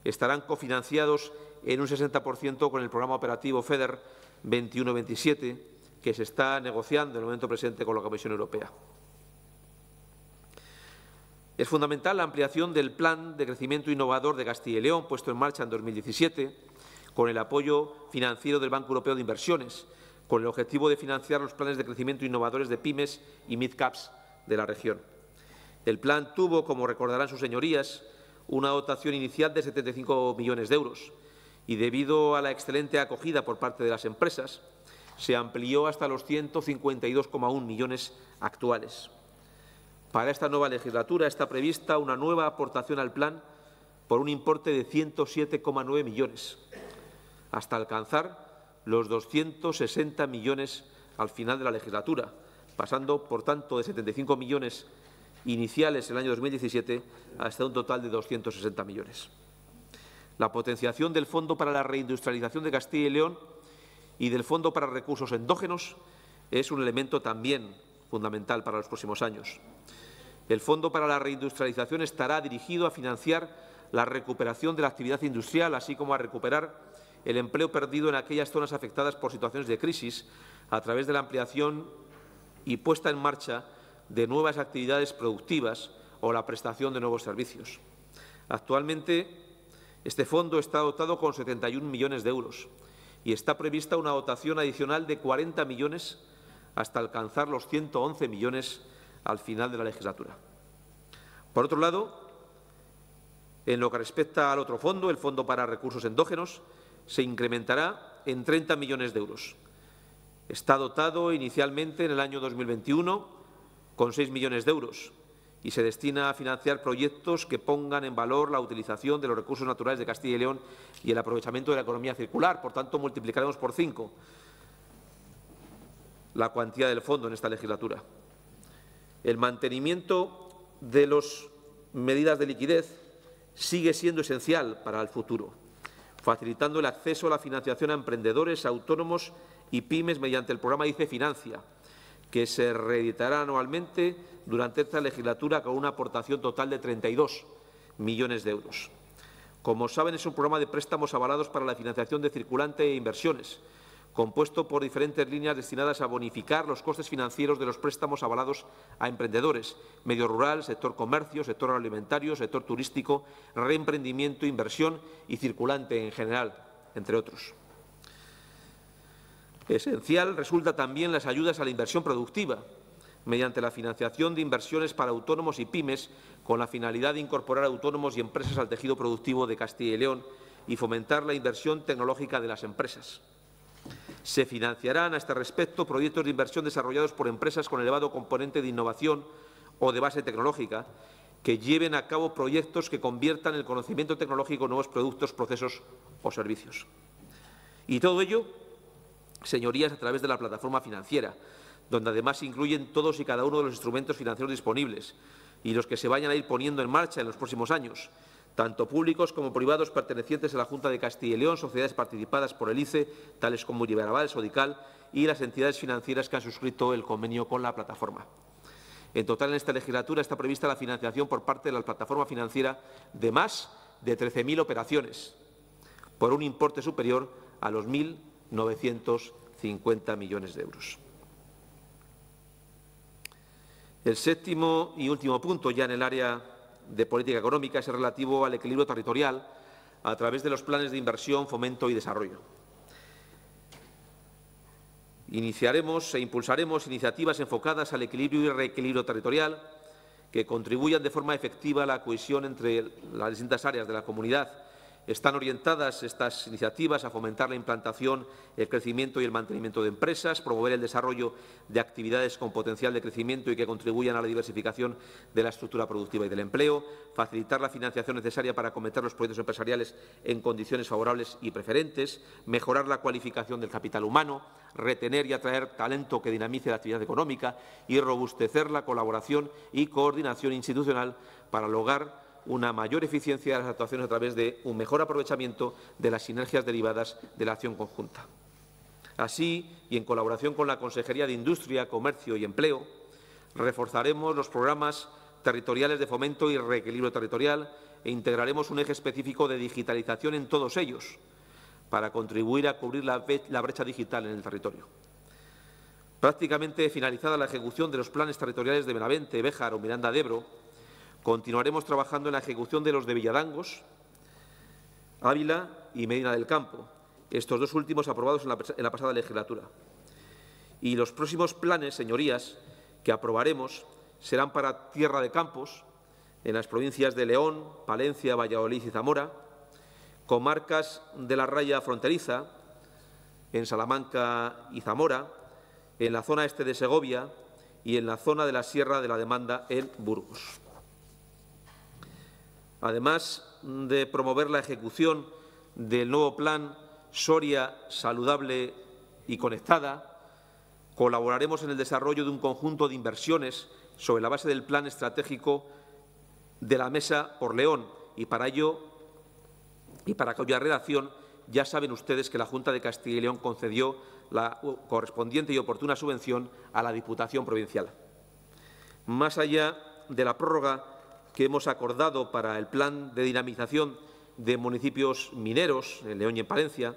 estarán cofinanciados en un 60% con el programa operativo FEDER 21-27, que se está negociando en el momento presente con la Comisión Europea. Es fundamental la ampliación del Plan de Crecimiento Innovador de Castilla y León, puesto en marcha en 2017, con el apoyo financiero del Banco Europeo de Inversiones, con el objetivo de financiar los planes de crecimiento innovadores de pymes y midcaps de la región. El plan tuvo, como recordarán sus señorías, una dotación inicial de 75 millones de euros y, debido a la excelente acogida por parte de las empresas, se amplió hasta los 152,1 millones actuales. Para esta nueva legislatura está prevista una nueva aportación al plan por un importe de 107,9 millones hasta alcanzar los 260 millones al final de la legislatura, pasando, por tanto, de 75 millones iniciales en el año 2017 hasta un total de 260 millones. La potenciación del Fondo para la Reindustrialización de Castilla y León y del Fondo para Recursos Endógenos es un elemento también fundamental para los próximos años. El Fondo para la Reindustrialización estará dirigido a financiar la recuperación de la actividad industrial, así como a recuperar el empleo perdido en aquellas zonas afectadas por situaciones de crisis a través de la ampliación y puesta en marcha de nuevas actividades productivas o la prestación de nuevos servicios. Actualmente, este fondo está dotado con 71 millones de euros y está prevista una dotación adicional de 40 millones hasta alcanzar los 111 millones al final de la legislatura. Por otro lado, en lo que respecta al otro fondo, el Fondo para Recursos Endógenos, se incrementará en 30 millones de euros. Está dotado inicialmente en el año 2021 con 6 millones de euros y se destina a financiar proyectos que pongan en valor la utilización de los recursos naturales de Castilla y León y el aprovechamiento de la economía circular. Por tanto, multiplicaremos por cinco la cuantía del fondo en esta legislatura. El mantenimiento de las medidas de liquidez sigue siendo esencial para el futuro facilitando el acceso a la financiación a emprendedores, autónomos y pymes mediante el programa ICE Financia, que se reeditará anualmente durante esta legislatura con una aportación total de 32 millones de euros. Como saben, es un programa de préstamos avalados para la financiación de circulante e inversiones, compuesto por diferentes líneas destinadas a bonificar los costes financieros de los préstamos avalados a emprendedores, medio rural, sector comercio, sector alimentario, sector turístico, reemprendimiento, inversión y circulante en general, entre otros. Esencial resulta también las ayudas a la inversión productiva, mediante la financiación de inversiones para autónomos y pymes, con la finalidad de incorporar autónomos y empresas al tejido productivo de Castilla y León y fomentar la inversión tecnológica de las empresas. Se financiarán a este respecto proyectos de inversión desarrollados por empresas con elevado componente de innovación o de base tecnológica que lleven a cabo proyectos que conviertan el conocimiento tecnológico en nuevos productos, procesos o servicios. Y todo ello, señorías, a través de la plataforma financiera, donde además se incluyen todos y cada uno de los instrumentos financieros disponibles y los que se vayan a ir poniendo en marcha en los próximos años, tanto públicos como privados pertenecientes a la Junta de Castilla y León, sociedades participadas por el ICE, tales como Liberaval, Sodical y las entidades financieras que han suscrito el convenio con la plataforma. En total, en esta legislatura está prevista la financiación por parte de la plataforma financiera de más de 13.000 operaciones, por un importe superior a los 1.950 millones de euros. El séptimo y último punto, ya en el área de política económica es relativo al equilibrio territorial a través de los planes de inversión, fomento y desarrollo. Iniciaremos e impulsaremos iniciativas enfocadas al equilibrio y reequilibrio territorial que contribuyan de forma efectiva a la cohesión entre las distintas áreas de la comunidad están orientadas estas iniciativas a fomentar la implantación, el crecimiento y el mantenimiento de empresas, promover el desarrollo de actividades con potencial de crecimiento y que contribuyan a la diversificación de la estructura productiva y del empleo, facilitar la financiación necesaria para acometer los proyectos empresariales en condiciones favorables y preferentes, mejorar la cualificación del capital humano, retener y atraer talento que dinamice la actividad económica y robustecer la colaboración y coordinación institucional para lograr una mayor eficiencia de las actuaciones a través de un mejor aprovechamiento de las sinergias derivadas de la acción conjunta. Así, y en colaboración con la Consejería de Industria, Comercio y Empleo, reforzaremos los programas territoriales de fomento y reequilibrio territorial e integraremos un eje específico de digitalización en todos ellos para contribuir a cubrir la, brecha digital en el territorio. Prácticamente finalizada la ejecución de los planes territoriales de Benavente, Béjar o Miranda de Ebro, Continuaremos trabajando en la ejecución de los de Villadangos, Ávila y Medina del Campo, estos dos últimos aprobados en la, pasada legislatura. Y los próximos planes, señorías, que aprobaremos serán para Tierra de Campos, en las provincias de León, Palencia, Valladolid y Zamora, comarcas de la raya fronteriza, en Salamanca y Zamora, en la zona este de Segovia y en la zona de la Sierra de la Demanda en Burgos. Además de promover la ejecución del nuevo plan Soria saludable y conectada, colaboraremos en el desarrollo de un conjunto de inversiones sobre la base del plan estratégico de la Mesa por León y para ello y para cuya redacción ya saben ustedes que la Junta de Castilla y León concedió la correspondiente y oportuna subvención a la Diputación Provincial. Más allá de la prórroga que hemos acordado para el plan de dinamización de municipios mineros en León y en Palencia.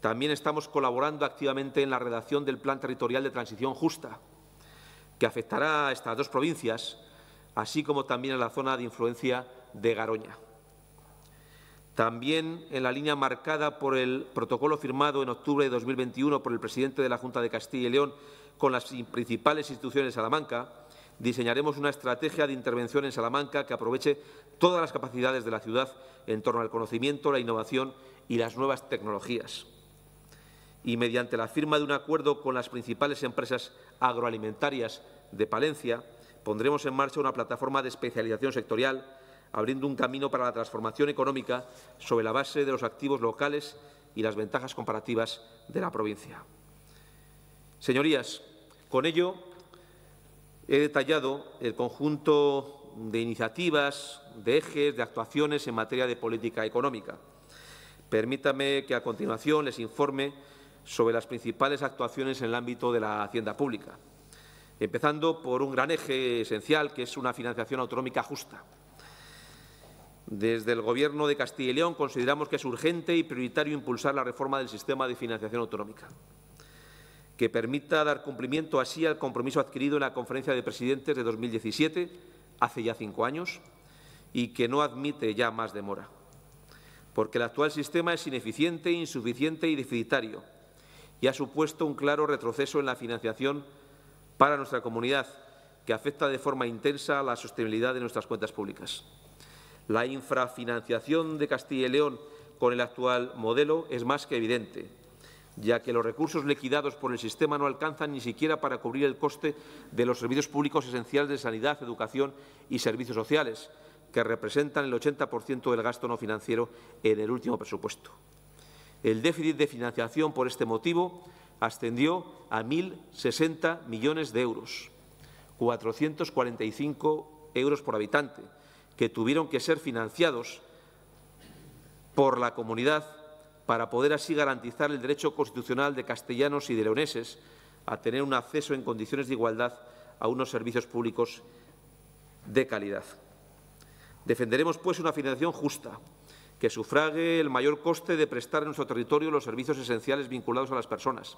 También estamos colaborando activamente en la redacción del Plan Territorial de Transición Justa, que afectará a estas dos provincias, así como también a la zona de influencia de Garoña. También en la línea marcada por el protocolo firmado en octubre de 2021 por el presidente de la Junta de Castilla y León con las principales instituciones de Salamanca, diseñaremos una estrategia de intervención en Salamanca que aproveche todas las capacidades de la ciudad en torno al conocimiento, la innovación y las nuevas tecnologías. Y mediante la firma de un acuerdo con las principales empresas agroalimentarias de Palencia, pondremos en marcha una plataforma de especialización sectorial, abriendo un camino para la transformación económica sobre la base de los activos locales y las ventajas comparativas de la provincia. Señorías, con ello He detallado el conjunto de iniciativas, de ejes, de actuaciones en materia de política económica. Permítame que a continuación les informe sobre las principales actuaciones en el ámbito de la hacienda pública, empezando por un gran eje esencial, que es una financiación autonómica justa. Desde el Gobierno de Castilla y León consideramos que es urgente y prioritario impulsar la reforma del sistema de financiación autonómica que permita dar cumplimiento así al compromiso adquirido en la Conferencia de Presidentes de 2017, hace ya cinco años, y que no admite ya más demora, porque el actual sistema es ineficiente, insuficiente y deficitario, y ha supuesto un claro retroceso en la financiación para nuestra comunidad, que afecta de forma intensa a la sostenibilidad de nuestras cuentas públicas. La infrafinanciación de Castilla y León con el actual modelo es más que evidente ya que los recursos liquidados por el sistema no alcanzan ni siquiera para cubrir el coste de los servicios públicos esenciales de sanidad, educación y servicios sociales, que representan el 80% del gasto no financiero en el último presupuesto. El déficit de financiación por este motivo ascendió a 1.060 millones de euros, 445 euros por habitante, que tuvieron que ser financiados por la comunidad para poder así garantizar el derecho constitucional de castellanos y de leoneses a tener un acceso en condiciones de igualdad a unos servicios públicos de calidad. Defenderemos, pues, una financiación justa, que sufrague el mayor coste de prestar en nuestro territorio los servicios esenciales vinculados a las personas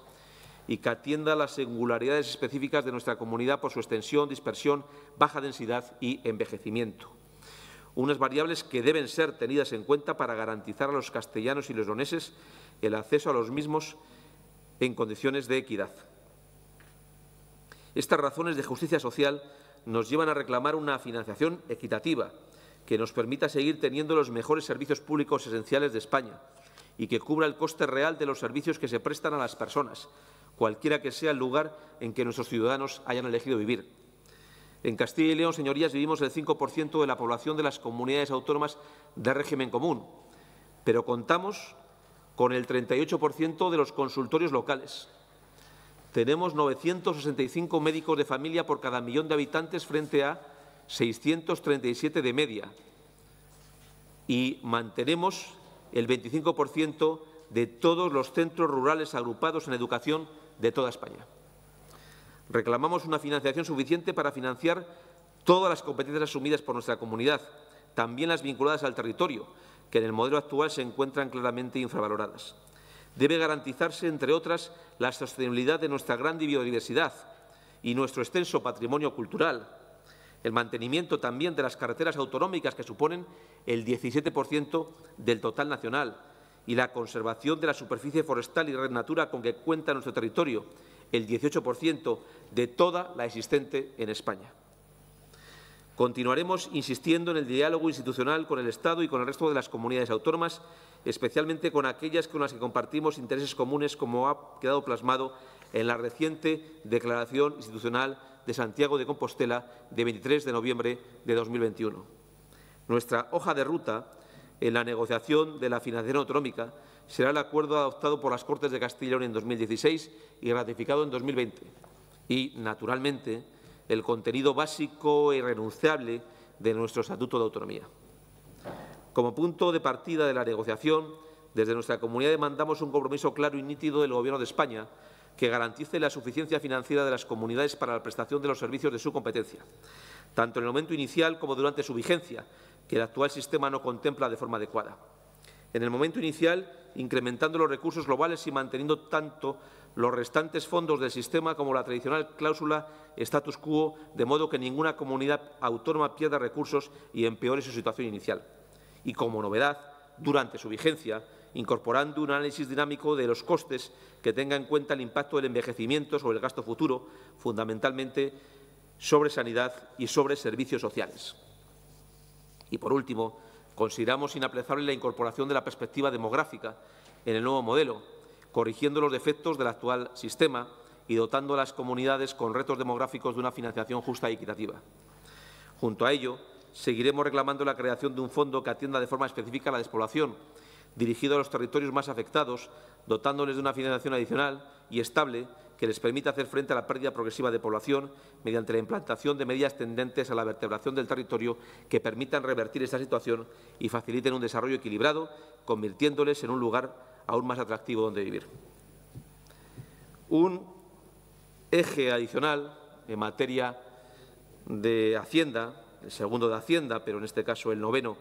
y que atienda las singularidades específicas de nuestra comunidad por su extensión, dispersión, baja densidad y envejecimiento unas variables que deben ser tenidas en cuenta para garantizar a los castellanos y los doneses el acceso a los mismos en condiciones de equidad. Estas razones de justicia social nos llevan a reclamar una financiación equitativa que nos permita seguir teniendo los mejores servicios públicos esenciales de España y que cubra el coste real de los servicios que se prestan a las personas, cualquiera que sea el lugar en que nuestros ciudadanos hayan elegido vivir en Castilla y León, señorías, vivimos el 5% de la población de las comunidades autónomas de régimen común, pero contamos con el 38% de los consultorios locales. Tenemos 965 médicos de familia por cada millón de habitantes frente a 637 de media y mantenemos el 25% de todos los centros rurales agrupados en educación de toda España. Reclamamos una financiación suficiente para financiar todas las competencias asumidas por nuestra comunidad, también las vinculadas al territorio, que en el modelo actual se encuentran claramente infravaloradas. Debe garantizarse, entre otras, la sostenibilidad de nuestra gran biodiversidad y nuestro extenso patrimonio cultural, el mantenimiento también de las carreteras autonómicas que suponen el 17% del total nacional y la conservación de la superficie forestal y red natura con que cuenta nuestro territorio, el 18% de toda la existente en España. Continuaremos insistiendo en el diálogo institucional con el Estado y con el resto de las comunidades autónomas, especialmente con aquellas con las que compartimos intereses comunes, como ha quedado plasmado en la reciente Declaración Institucional de Santiago de Compostela de 23 de noviembre de 2021. Nuestra hoja de ruta en la negociación de la financiación autonómica será el acuerdo adoptado por las Cortes de Castilla y León en 2016 y ratificado en 2020. Y, naturalmente, el contenido básico e irrenunciable de nuestro Estatuto de Autonomía. Como punto de partida de la negociación, desde nuestra comunidad demandamos un compromiso claro y nítido del Gobierno de España que garantice la suficiencia financiera de las comunidades para la prestación de los servicios de su competencia, tanto en el momento inicial como durante su vigencia, que el actual sistema no contempla de forma adecuada en el momento inicial incrementando los recursos globales y manteniendo tanto los restantes fondos del sistema como la tradicional cláusula status quo, de modo que ninguna comunidad autónoma pierda recursos y empeore su situación inicial. Y como novedad, durante su vigencia, incorporando un análisis dinámico de los costes que tenga en cuenta el impacto del envejecimiento sobre el gasto futuro, fundamentalmente sobre sanidad y sobre servicios sociales. Y, por último, Consideramos inaplazable la incorporación de la perspectiva demográfica en el nuevo modelo, corrigiendo los defectos del actual sistema y dotando a las comunidades con retos demográficos de una financiación justa y equitativa. Junto a ello, seguiremos reclamando la creación de un fondo que atienda de forma específica la despoblación, dirigido a los territorios más afectados, dotándoles de una financiación adicional y estable que les permita hacer frente a la pérdida progresiva de población mediante la implantación de medidas tendentes a la vertebración del territorio que permitan revertir esta situación y faciliten un desarrollo equilibrado, convirtiéndoles en un lugar aún más atractivo donde vivir. Un eje adicional en materia de Hacienda, el segundo de Hacienda, pero en este caso el noveno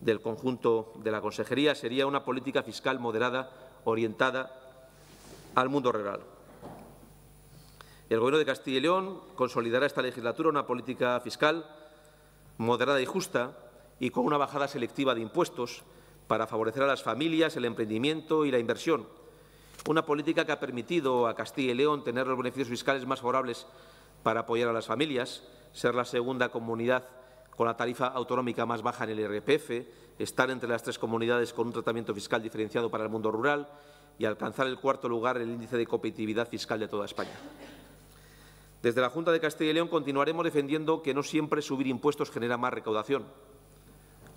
del conjunto de la consejería, sería una política fiscal moderada orientada al mundo rural. El Gobierno de Castilla y León consolidará esta legislatura una política fiscal moderada y justa y con una bajada selectiva de impuestos para favorecer a las familias, el emprendimiento y la inversión. Una política que ha permitido a Castilla y León tener los beneficios fiscales más favorables para apoyar a las familias, ser la segunda comunidad con la tarifa autonómica más baja en el IRPF, estar entre las tres comunidades con un tratamiento fiscal diferenciado para el mundo rural y alcanzar el cuarto lugar en el índice de competitividad fiscal de toda España. Desde la Junta de Castilla y León continuaremos defendiendo que no siempre subir impuestos genera más recaudación.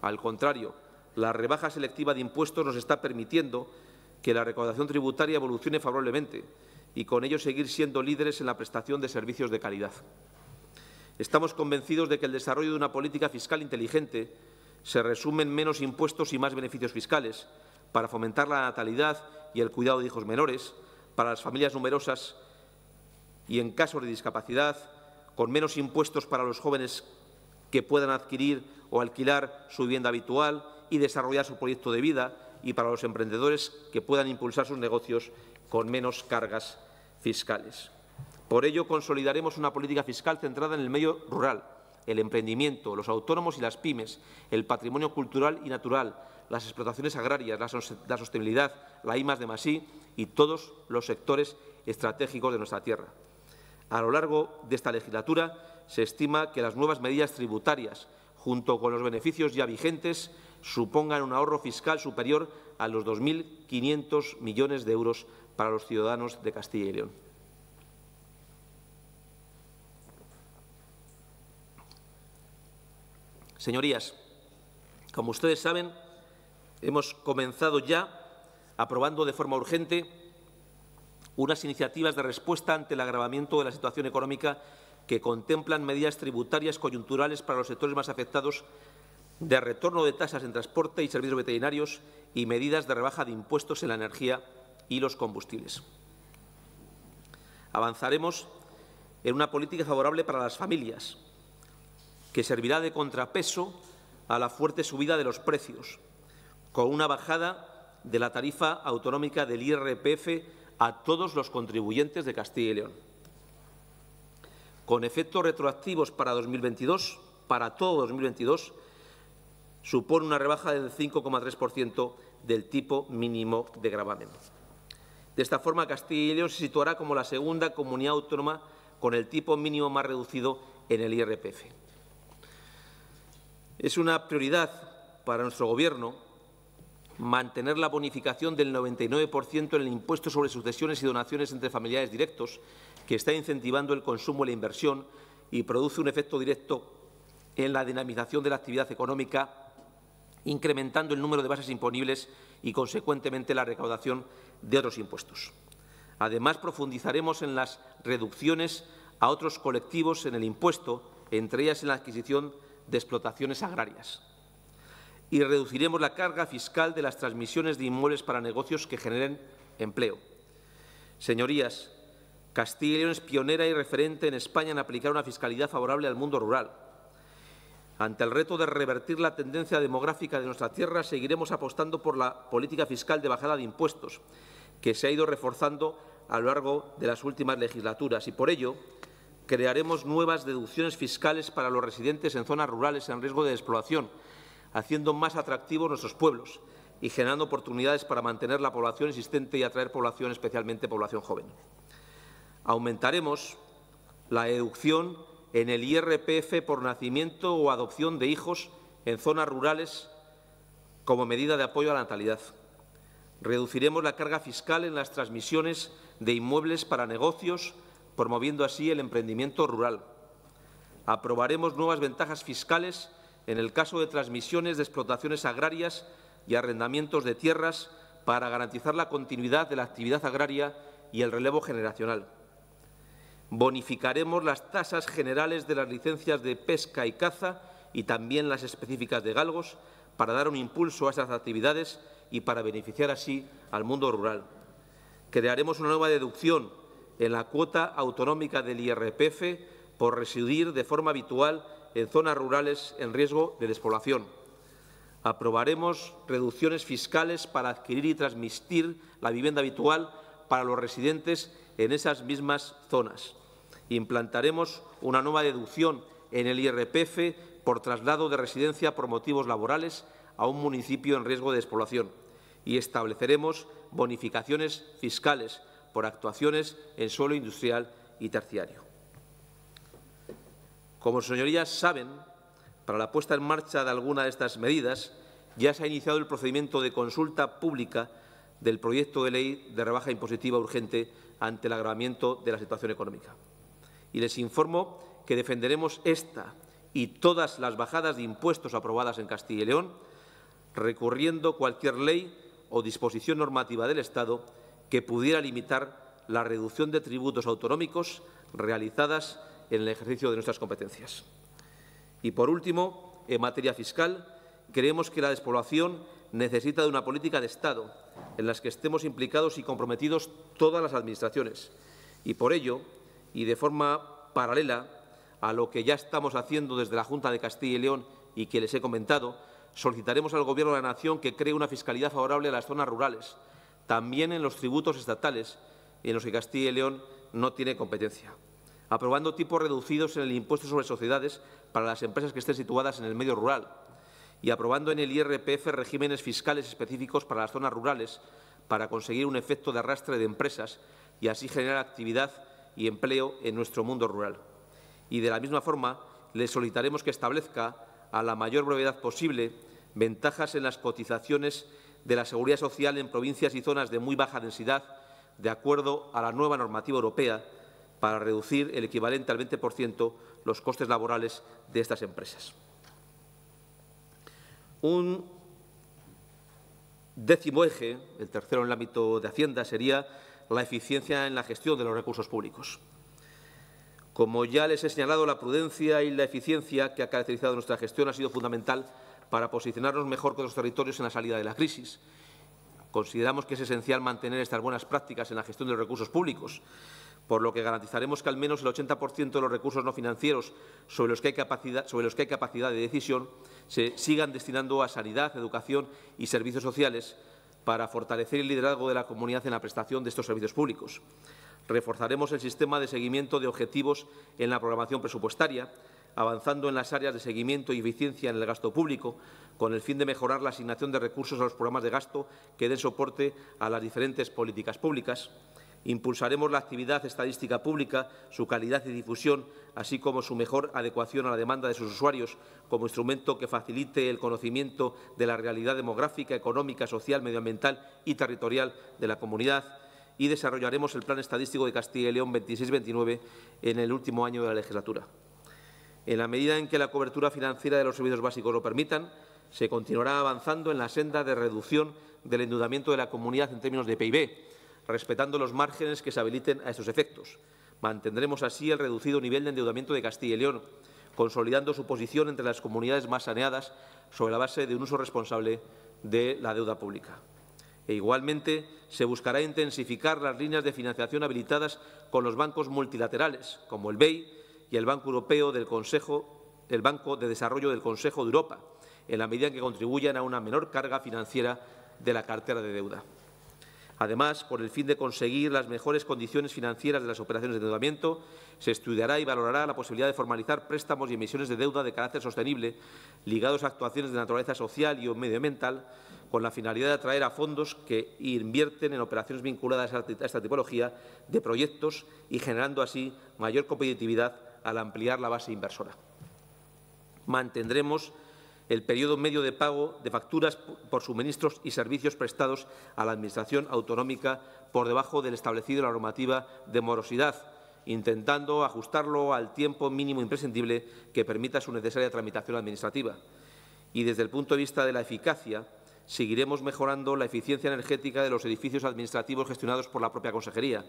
Al contrario, la rebaja selectiva de impuestos nos está permitiendo que la recaudación tributaria evolucione favorablemente y con ello seguir siendo líderes en la prestación de servicios de calidad. Estamos convencidos de que el desarrollo de una política fiscal inteligente se resume en menos impuestos y más beneficios fiscales para fomentar la natalidad y el cuidado de hijos menores, para las familias numerosas y en casos de discapacidad, con menos impuestos para los jóvenes que puedan adquirir o alquilar su vivienda habitual y desarrollar su proyecto de vida y para los emprendedores que puedan impulsar sus negocios con menos cargas fiscales. Por ello, consolidaremos una política fiscal centrada en el medio rural, el emprendimiento, los autónomos y las pymes, el patrimonio cultural y natural, las explotaciones agrarias, la, sostenibilidad, la I+, de Masí y todos los sectores estratégicos de nuestra tierra. A lo largo de esta legislatura se estima que las nuevas medidas tributarias, junto con los beneficios ya vigentes, supongan un ahorro fiscal superior a los 2.500 millones de euros para los ciudadanos de Castilla y León. Señorías, como ustedes saben, hemos comenzado ya aprobando de forma urgente unas iniciativas de respuesta ante el agravamiento de la situación económica que contemplan medidas tributarias coyunturales para los sectores más afectados de retorno de tasas en transporte y servicios veterinarios y medidas de rebaja de impuestos en la energía y los combustibles. Avanzaremos en una política favorable para las familias, que servirá de contrapeso a la fuerte subida de los precios, con una bajada de la tarifa autonómica del IRPF a todos los contribuyentes de Castilla y León, con efectos retroactivos para 2022, para todo 2022, supone una rebaja del 5,3% del tipo mínimo de gravamen. De esta forma, Castilla y León se situará como la segunda comunidad autónoma con el tipo mínimo más reducido en el IRPF. Es una prioridad para nuestro Gobierno mantener la bonificación del 99% en el impuesto sobre sucesiones y donaciones entre familiares directos, que está incentivando el consumo y la inversión y produce un efecto directo en la dinamización de la actividad económica, incrementando el número de bases imponibles y, consecuentemente, la recaudación de otros impuestos. Además, profundizaremos en las reducciones a otros colectivos en el impuesto, entre ellas en la adquisición de explotaciones agrarias y reduciremos la carga fiscal de las transmisiones de inmuebles para negocios que generen empleo. Señorías, Castilla y León es pionera y referente en España en aplicar una fiscalidad favorable al mundo rural. Ante el reto de revertir la tendencia demográfica de nuestra tierra, seguiremos apostando por la política fiscal de bajada de impuestos, que se ha ido reforzando a lo largo de las últimas legislaturas. Y por ello, crearemos nuevas deducciones fiscales para los residentes en zonas rurales en riesgo de despoblación haciendo más atractivos nuestros pueblos y generando oportunidades para mantener la población existente y atraer población, especialmente población joven. Aumentaremos la deducción en el IRPF por nacimiento o adopción de hijos en zonas rurales como medida de apoyo a la natalidad. Reduciremos la carga fiscal en las transmisiones de inmuebles para negocios, promoviendo así el emprendimiento rural. Aprobaremos nuevas ventajas fiscales en el caso de transmisiones de explotaciones agrarias y arrendamientos de tierras para garantizar la continuidad de la actividad agraria y el relevo generacional. Bonificaremos las tasas generales de las licencias de pesca y caza y también las específicas de galgos para dar un impulso a estas actividades y para beneficiar así al mundo rural. Crearemos una nueva deducción en la cuota autonómica del IRPF por residir de forma habitual en zonas rurales en riesgo de despoblación. Aprobaremos reducciones fiscales para adquirir y transmitir la vivienda habitual para los residentes en esas mismas zonas. Implantaremos una nueva deducción en el IRPF por traslado de residencia por motivos laborales a un municipio en riesgo de despoblación y estableceremos bonificaciones fiscales por actuaciones en suelo industrial y terciario. Como señorías saben, para la puesta en marcha de alguna de estas medidas ya se ha iniciado el procedimiento de consulta pública del proyecto de ley de rebaja impositiva urgente ante el agravamiento de la situación económica. Y les informo que defenderemos esta y todas las bajadas de impuestos aprobadas en Castilla y León, recurriendo cualquier ley o disposición normativa del Estado que pudiera limitar la reducción de tributos autonómicos realizadas en el ejercicio de nuestras competencias. Y, por último, en materia fiscal, creemos que la despoblación necesita de una política de Estado en la que estemos implicados y comprometidos todas las administraciones. Y por ello, y de forma paralela a lo que ya estamos haciendo desde la Junta de Castilla y León y que les he comentado, solicitaremos al Gobierno de la Nación que cree una fiscalidad favorable a las zonas rurales, también en los tributos estatales en los que Castilla y León no tiene competencia aprobando tipos reducidos en el impuesto sobre sociedades para las empresas que estén situadas en el medio rural y aprobando en el IRPF regímenes fiscales específicos para las zonas rurales para conseguir un efecto de arrastre de empresas y así generar actividad y empleo en nuestro mundo rural. Y de la misma forma, le solicitaremos que establezca a la mayor brevedad posible ventajas en las cotizaciones de la seguridad social en provincias y zonas de muy baja densidad, de acuerdo a la nueva normativa europea, para reducir el equivalente al 20% los costes laborales de estas empresas. Un décimo eje, el tercero en el ámbito de Hacienda, sería la eficiencia en la gestión de los recursos públicos. Como ya les he señalado, la prudencia y la eficiencia que ha caracterizado nuestra gestión ha sido fundamental para posicionarnos mejor con los territorios en la salida de la crisis. Consideramos que es esencial mantener estas buenas prácticas en la gestión de los recursos públicos por lo que garantizaremos que al menos el 80% de los recursos no financieros sobre los que hay capacidad, sobre los que hay capacidad de decisión se sigan destinando a sanidad, educación y servicios sociales para fortalecer el liderazgo de la comunidad en la prestación de estos servicios públicos. Reforzaremos el sistema de seguimiento de objetivos en la programación presupuestaria, avanzando en las áreas de seguimiento y eficiencia en el gasto público, con el fin de mejorar la asignación de recursos a los programas de gasto que den soporte a las diferentes políticas públicas. Impulsaremos la actividad estadística pública, su calidad y difusión, así como su mejor adecuación a la demanda de sus usuarios, como instrumento que facilite el conocimiento de la realidad demográfica, económica, social, medioambiental y territorial de la comunidad y desarrollaremos el Plan Estadístico de Castilla y León 26-29 en el último año de la legislatura. En la medida en que la cobertura financiera de los servicios básicos lo permitan, se continuará avanzando en la senda de reducción del endeudamiento de la comunidad en términos de PIB, respetando los márgenes que se habiliten a estos efectos. Mantendremos así el reducido nivel de endeudamiento de Castilla y León, consolidando su posición entre las comunidades más saneadas sobre la base de un uso responsable de la deuda pública. E igualmente, se buscará intensificar las líneas de financiación habilitadas con los bancos multilaterales, como el BEI y el Banco Europeo del Consejo, el Banco de Desarrollo del Consejo de Europa, en la medida en que contribuyan a una menor carga financiera de la cartera de deuda. Además, por el fin de conseguir las mejores condiciones financieras de las operaciones de endeudamiento, se estudiará y valorará la posibilidad de formalizar préstamos y emisiones de deuda de carácter sostenible ligados a actuaciones de naturaleza social y medioambiental con la finalidad de atraer a fondos que invierten en operaciones vinculadas a esta tipología de proyectos y generando así mayor competitividad al ampliar la base inversora. Mantendremos el periodo medio de pago de facturas por suministros y servicios prestados a la Administración autonómica por debajo del establecido en la normativa de morosidad, intentando ajustarlo al tiempo mínimo imprescindible que permita su necesaria tramitación administrativa. Y desde el punto de vista de la eficacia, seguiremos mejorando la eficiencia energética de los edificios administrativos gestionados por la propia Consejería.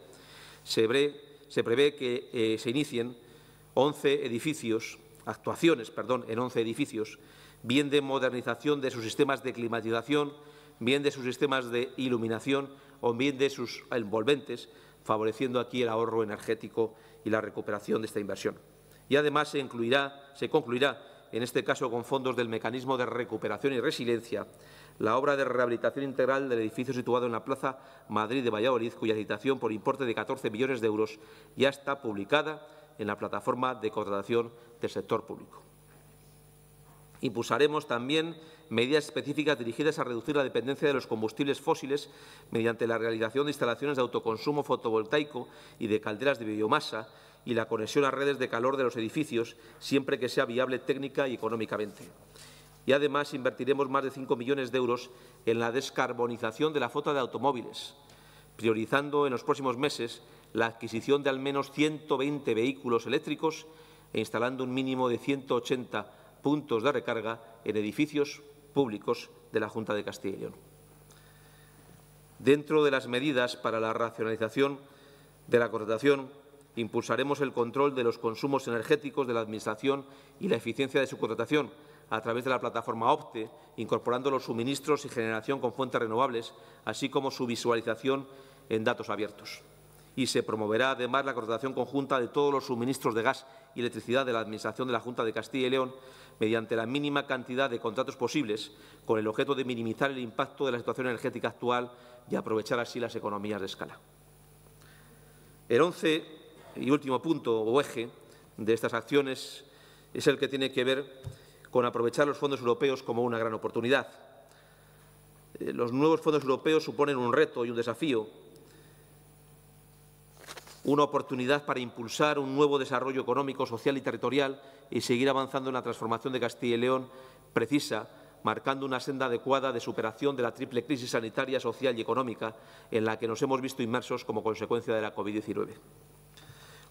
Se, prevé, que eh, se inicien 11 edificios, actuaciones, perdón, en 11 edificios, bien de modernización de sus sistemas de climatización, bien de sus sistemas de iluminación o bien de sus envolventes, favoreciendo aquí el ahorro energético y la recuperación de esta inversión. Y además se, incluirá, se concluirá, en este caso con fondos del Mecanismo de Recuperación y Resiliencia, la obra de rehabilitación integral del edificio situado en la Plaza Madrid de Valladolid, cuya citación por importe de 14 millones de euros ya está publicada en la plataforma de contratación del sector público. Impulsaremos también medidas específicas dirigidas a reducir la dependencia de los combustibles fósiles mediante la realización de instalaciones de autoconsumo fotovoltaico y de calderas de biomasa y la conexión a redes de calor de los edificios, siempre que sea viable técnica y económicamente. Y además invertiremos más de 5 millones de euros en la descarbonización de la flota de automóviles, priorizando en los próximos meses la adquisición de al menos 120 vehículos eléctricos e instalando un mínimo de 180 puntos de recarga en edificios públicos de la Junta de Castilla y León. Dentro de las medidas para la racionalización de la contratación, impulsaremos el control de los consumos energéticos de la Administración y la eficiencia de su contratación a través de la plataforma OPTE, incorporando los suministros y generación con fuentes renovables, así como su visualización en datos abiertos y se promoverá además la contratación conjunta de todos los suministros de gas y electricidad de la Administración de la Junta de Castilla y León mediante la mínima cantidad de contratos posibles, con el objeto de minimizar el impacto de la situación energética actual y aprovechar así las economías de escala. El once y último punto o eje de estas acciones es el que tiene que ver con aprovechar los fondos europeos como una gran oportunidad. Eh, los nuevos fondos europeos suponen un reto y un desafío una oportunidad para impulsar un nuevo desarrollo económico, social y territorial y seguir avanzando en la transformación de Castilla y León precisa, marcando una senda adecuada de superación de la triple crisis sanitaria, social y económica en la que nos hemos visto inmersos como consecuencia de la COVID-19.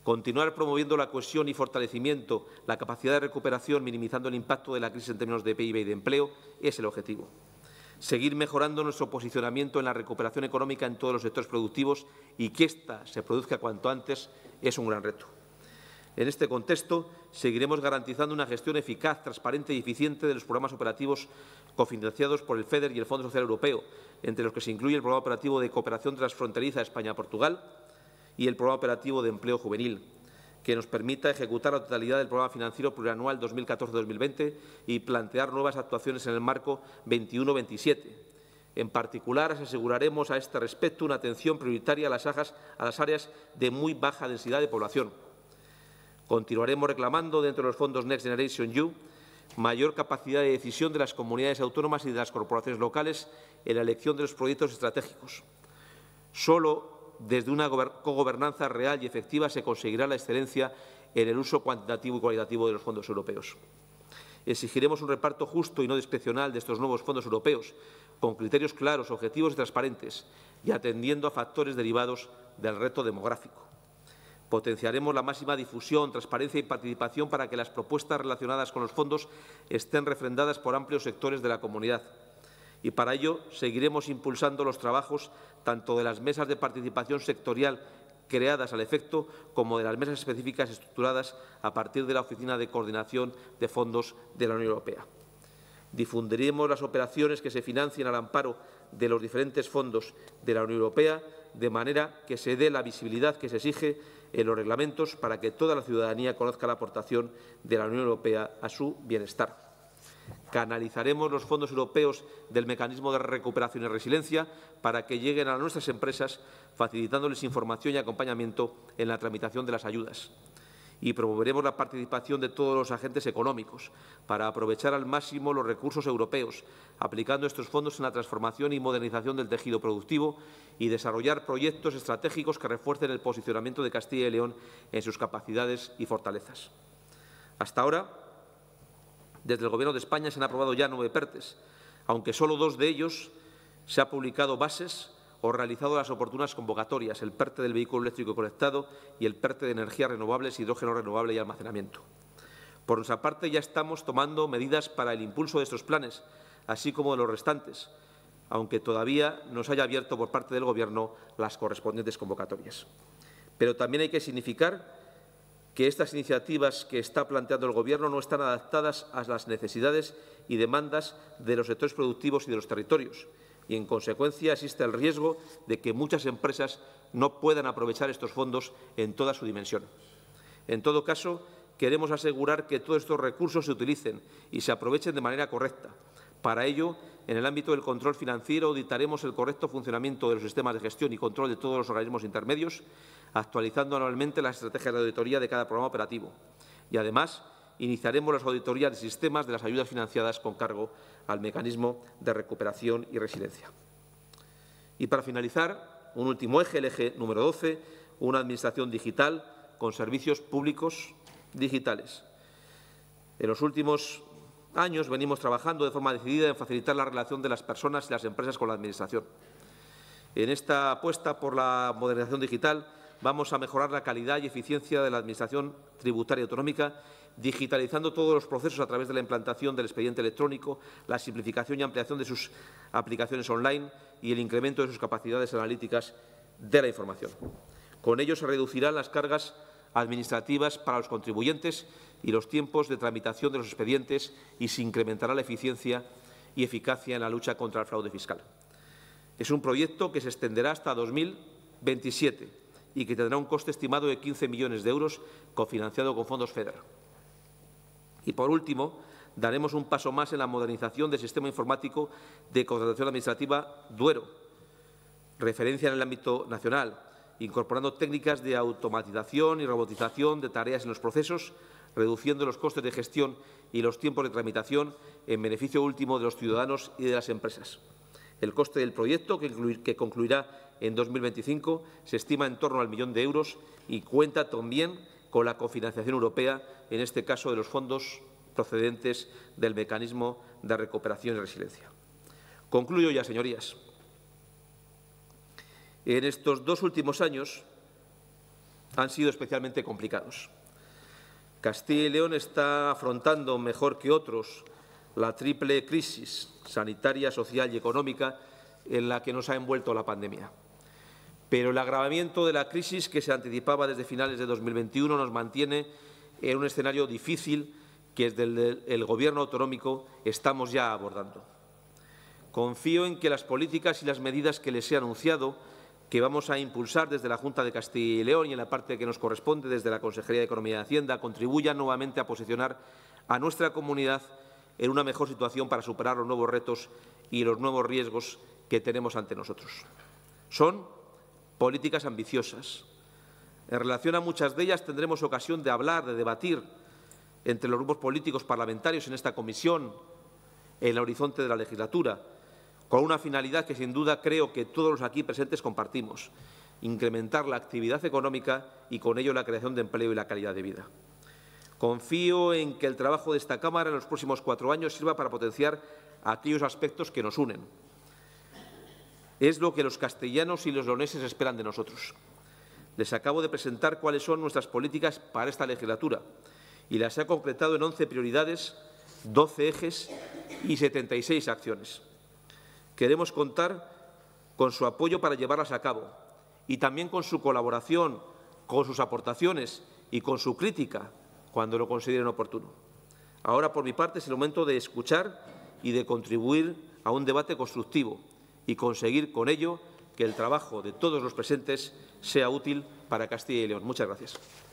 Continuar promoviendo la cohesión y fortalecimiento, la capacidad de recuperación, minimizando el impacto de la crisis en términos de PIB y de empleo, es el objetivo seguir mejorando nuestro posicionamiento en la recuperación económica en todos los sectores productivos y que ésta se produzca cuanto antes es un gran reto. En este contexto, seguiremos garantizando una gestión eficaz, transparente y eficiente de los programas operativos cofinanciados por el FEDER y el Fondo Social Europeo, entre los que se incluye el Programa Operativo de Cooperación Transfronteriza España-Portugal y el Programa Operativo de Empleo Juvenil que nos permita ejecutar la totalidad del programa financiero plurianual 2014-2020 y plantear nuevas actuaciones en el marco 21-27. En particular, aseguraremos a este respecto una atención prioritaria a las, áreas de muy baja densidad de población. Continuaremos reclamando dentro de los fondos Next Generation EU mayor capacidad de decisión de las comunidades autónomas y de las corporaciones locales en la elección de los proyectos estratégicos. Solo desde una cogobernanza real y efectiva se conseguirá la excelencia en el uso cuantitativo y cualitativo de los fondos europeos. Exigiremos un reparto justo y no discrecional de estos nuevos fondos europeos, con criterios claros, objetivos y transparentes, y atendiendo a factores derivados del reto demográfico. Potenciaremos la máxima difusión, transparencia y participación para que las propuestas relacionadas con los fondos estén refrendadas por amplios sectores de la comunidad, y para ello seguiremos impulsando los trabajos tanto de las mesas de participación sectorial creadas al efecto como de las mesas específicas estructuradas a partir de la Oficina de Coordinación de Fondos de la Unión Europea. Difundiremos las operaciones que se financien al amparo de los diferentes fondos de la Unión Europea, de manera que se dé la visibilidad que se exige en los reglamentos para que toda la ciudadanía conozca la aportación de la Unión Europea a su bienestar. Canalizaremos los fondos europeos del Mecanismo de Recuperación y Resiliencia para que lleguen a nuestras empresas, facilitándoles información y acompañamiento en la tramitación de las ayudas. Y promoveremos la participación de todos los agentes económicos para aprovechar al máximo los recursos europeos, aplicando estos fondos en la transformación y modernización del tejido productivo y desarrollar proyectos estratégicos que refuercen el posicionamiento de Castilla y León en sus capacidades y fortalezas. Hasta ahora, desde el Gobierno de España se han aprobado ya nueve PERTES, aunque solo dos de ellos se han publicado bases o realizado las oportunas convocatorias, el PERTE del vehículo eléctrico conectado y el PERTE de energías renovables, hidrógeno renovable y almacenamiento. Por nuestra parte, ya estamos tomando medidas para el impulso de estos planes, así como de los restantes, aunque todavía no se haya abierto por parte del Gobierno las correspondientes convocatorias. Pero también hay que significar que estas iniciativas que está planteando el Gobierno no están adaptadas a las necesidades y demandas de los sectores productivos y de los territorios y, en consecuencia, existe el riesgo de que muchas empresas no puedan aprovechar estos fondos en toda su dimensión. En todo caso, queremos asegurar que todos estos recursos se utilicen y se aprovechen de manera correcta. Para ello, en el ámbito del control financiero, auditaremos el correcto funcionamiento de los sistemas de gestión y control de todos los organismos intermedios, actualizando anualmente las estrategias de auditoría de cada programa operativo. Y, además, iniciaremos las auditorías de sistemas de las ayudas financiadas con cargo al mecanismo de recuperación y resiliencia. Y, para finalizar, un último eje, el eje número 12, una administración digital con servicios públicos digitales. En los últimos años venimos trabajando de forma decidida en facilitar la relación de las personas y las empresas con la Administración. En esta apuesta por la modernización digital Vamos a mejorar la calidad y eficiencia de la Administración tributaria autonómica, digitalizando todos los procesos a través de la implantación del expediente electrónico, la simplificación y ampliación de sus aplicaciones online y el incremento de sus capacidades analíticas de la información. Con ello se reducirán las cargas administrativas para los contribuyentes y los tiempos de tramitación de los expedientes y se incrementará la eficiencia y eficacia en la lucha contra el fraude fiscal. Es un proyecto que se extenderá hasta 2027 y que tendrá un coste estimado de 15 millones de euros, cofinanciado con fondos FEDER. Y, por último, daremos un paso más en la modernización del sistema informático de contratación administrativa Duero, referencia en el ámbito nacional, incorporando técnicas de automatización y robotización de tareas en los procesos, reduciendo los costes de gestión y los tiempos de tramitación en beneficio último de los ciudadanos y de las empresas. El coste del proyecto, que, concluirá en 2025 se estima en torno al millón de euros y cuenta también con la cofinanciación europea, en este caso de los fondos procedentes del mecanismo de recuperación y resiliencia. Concluyo ya, señorías. En estos dos últimos años han sido especialmente complicados. Castilla y León está afrontando mejor que otros la triple crisis sanitaria, social y económica en la que nos ha envuelto la pandemia pero el agravamiento de la crisis que se anticipaba desde finales de 2021 nos mantiene en un escenario difícil que desde el Gobierno autonómico estamos ya abordando. Confío en que las políticas y las medidas que les he anunciado, que vamos a impulsar desde la Junta de Castilla y León y en la parte que nos corresponde desde la Consejería de Economía y Hacienda, contribuyan nuevamente a posicionar a nuestra comunidad en una mejor situación para superar los nuevos retos y los nuevos riesgos que tenemos ante nosotros. Son políticas ambiciosas. En relación a muchas de ellas tendremos ocasión de hablar, de debatir entre los grupos políticos parlamentarios en esta comisión, en el horizonte de la legislatura, con una finalidad que sin duda creo que todos los aquí presentes compartimos, incrementar la actividad económica y con ello la creación de empleo y la calidad de vida. Confío en que el trabajo de esta Cámara en los próximos cuatro años sirva para potenciar aquellos aspectos que nos unen, es lo que los castellanos y los leoneses esperan de nosotros. Les acabo de presentar cuáles son nuestras políticas para esta legislatura y las he concretado en 11 prioridades, 12 ejes y 76 acciones. Queremos contar con su apoyo para llevarlas a cabo y también con su colaboración, con sus aportaciones y con su crítica cuando lo consideren oportuno. Ahora, por mi parte, es el momento de escuchar y de contribuir a un debate constructivo y conseguir con ello que el trabajo de todos los presentes sea útil para Castilla y León. Muchas gracias.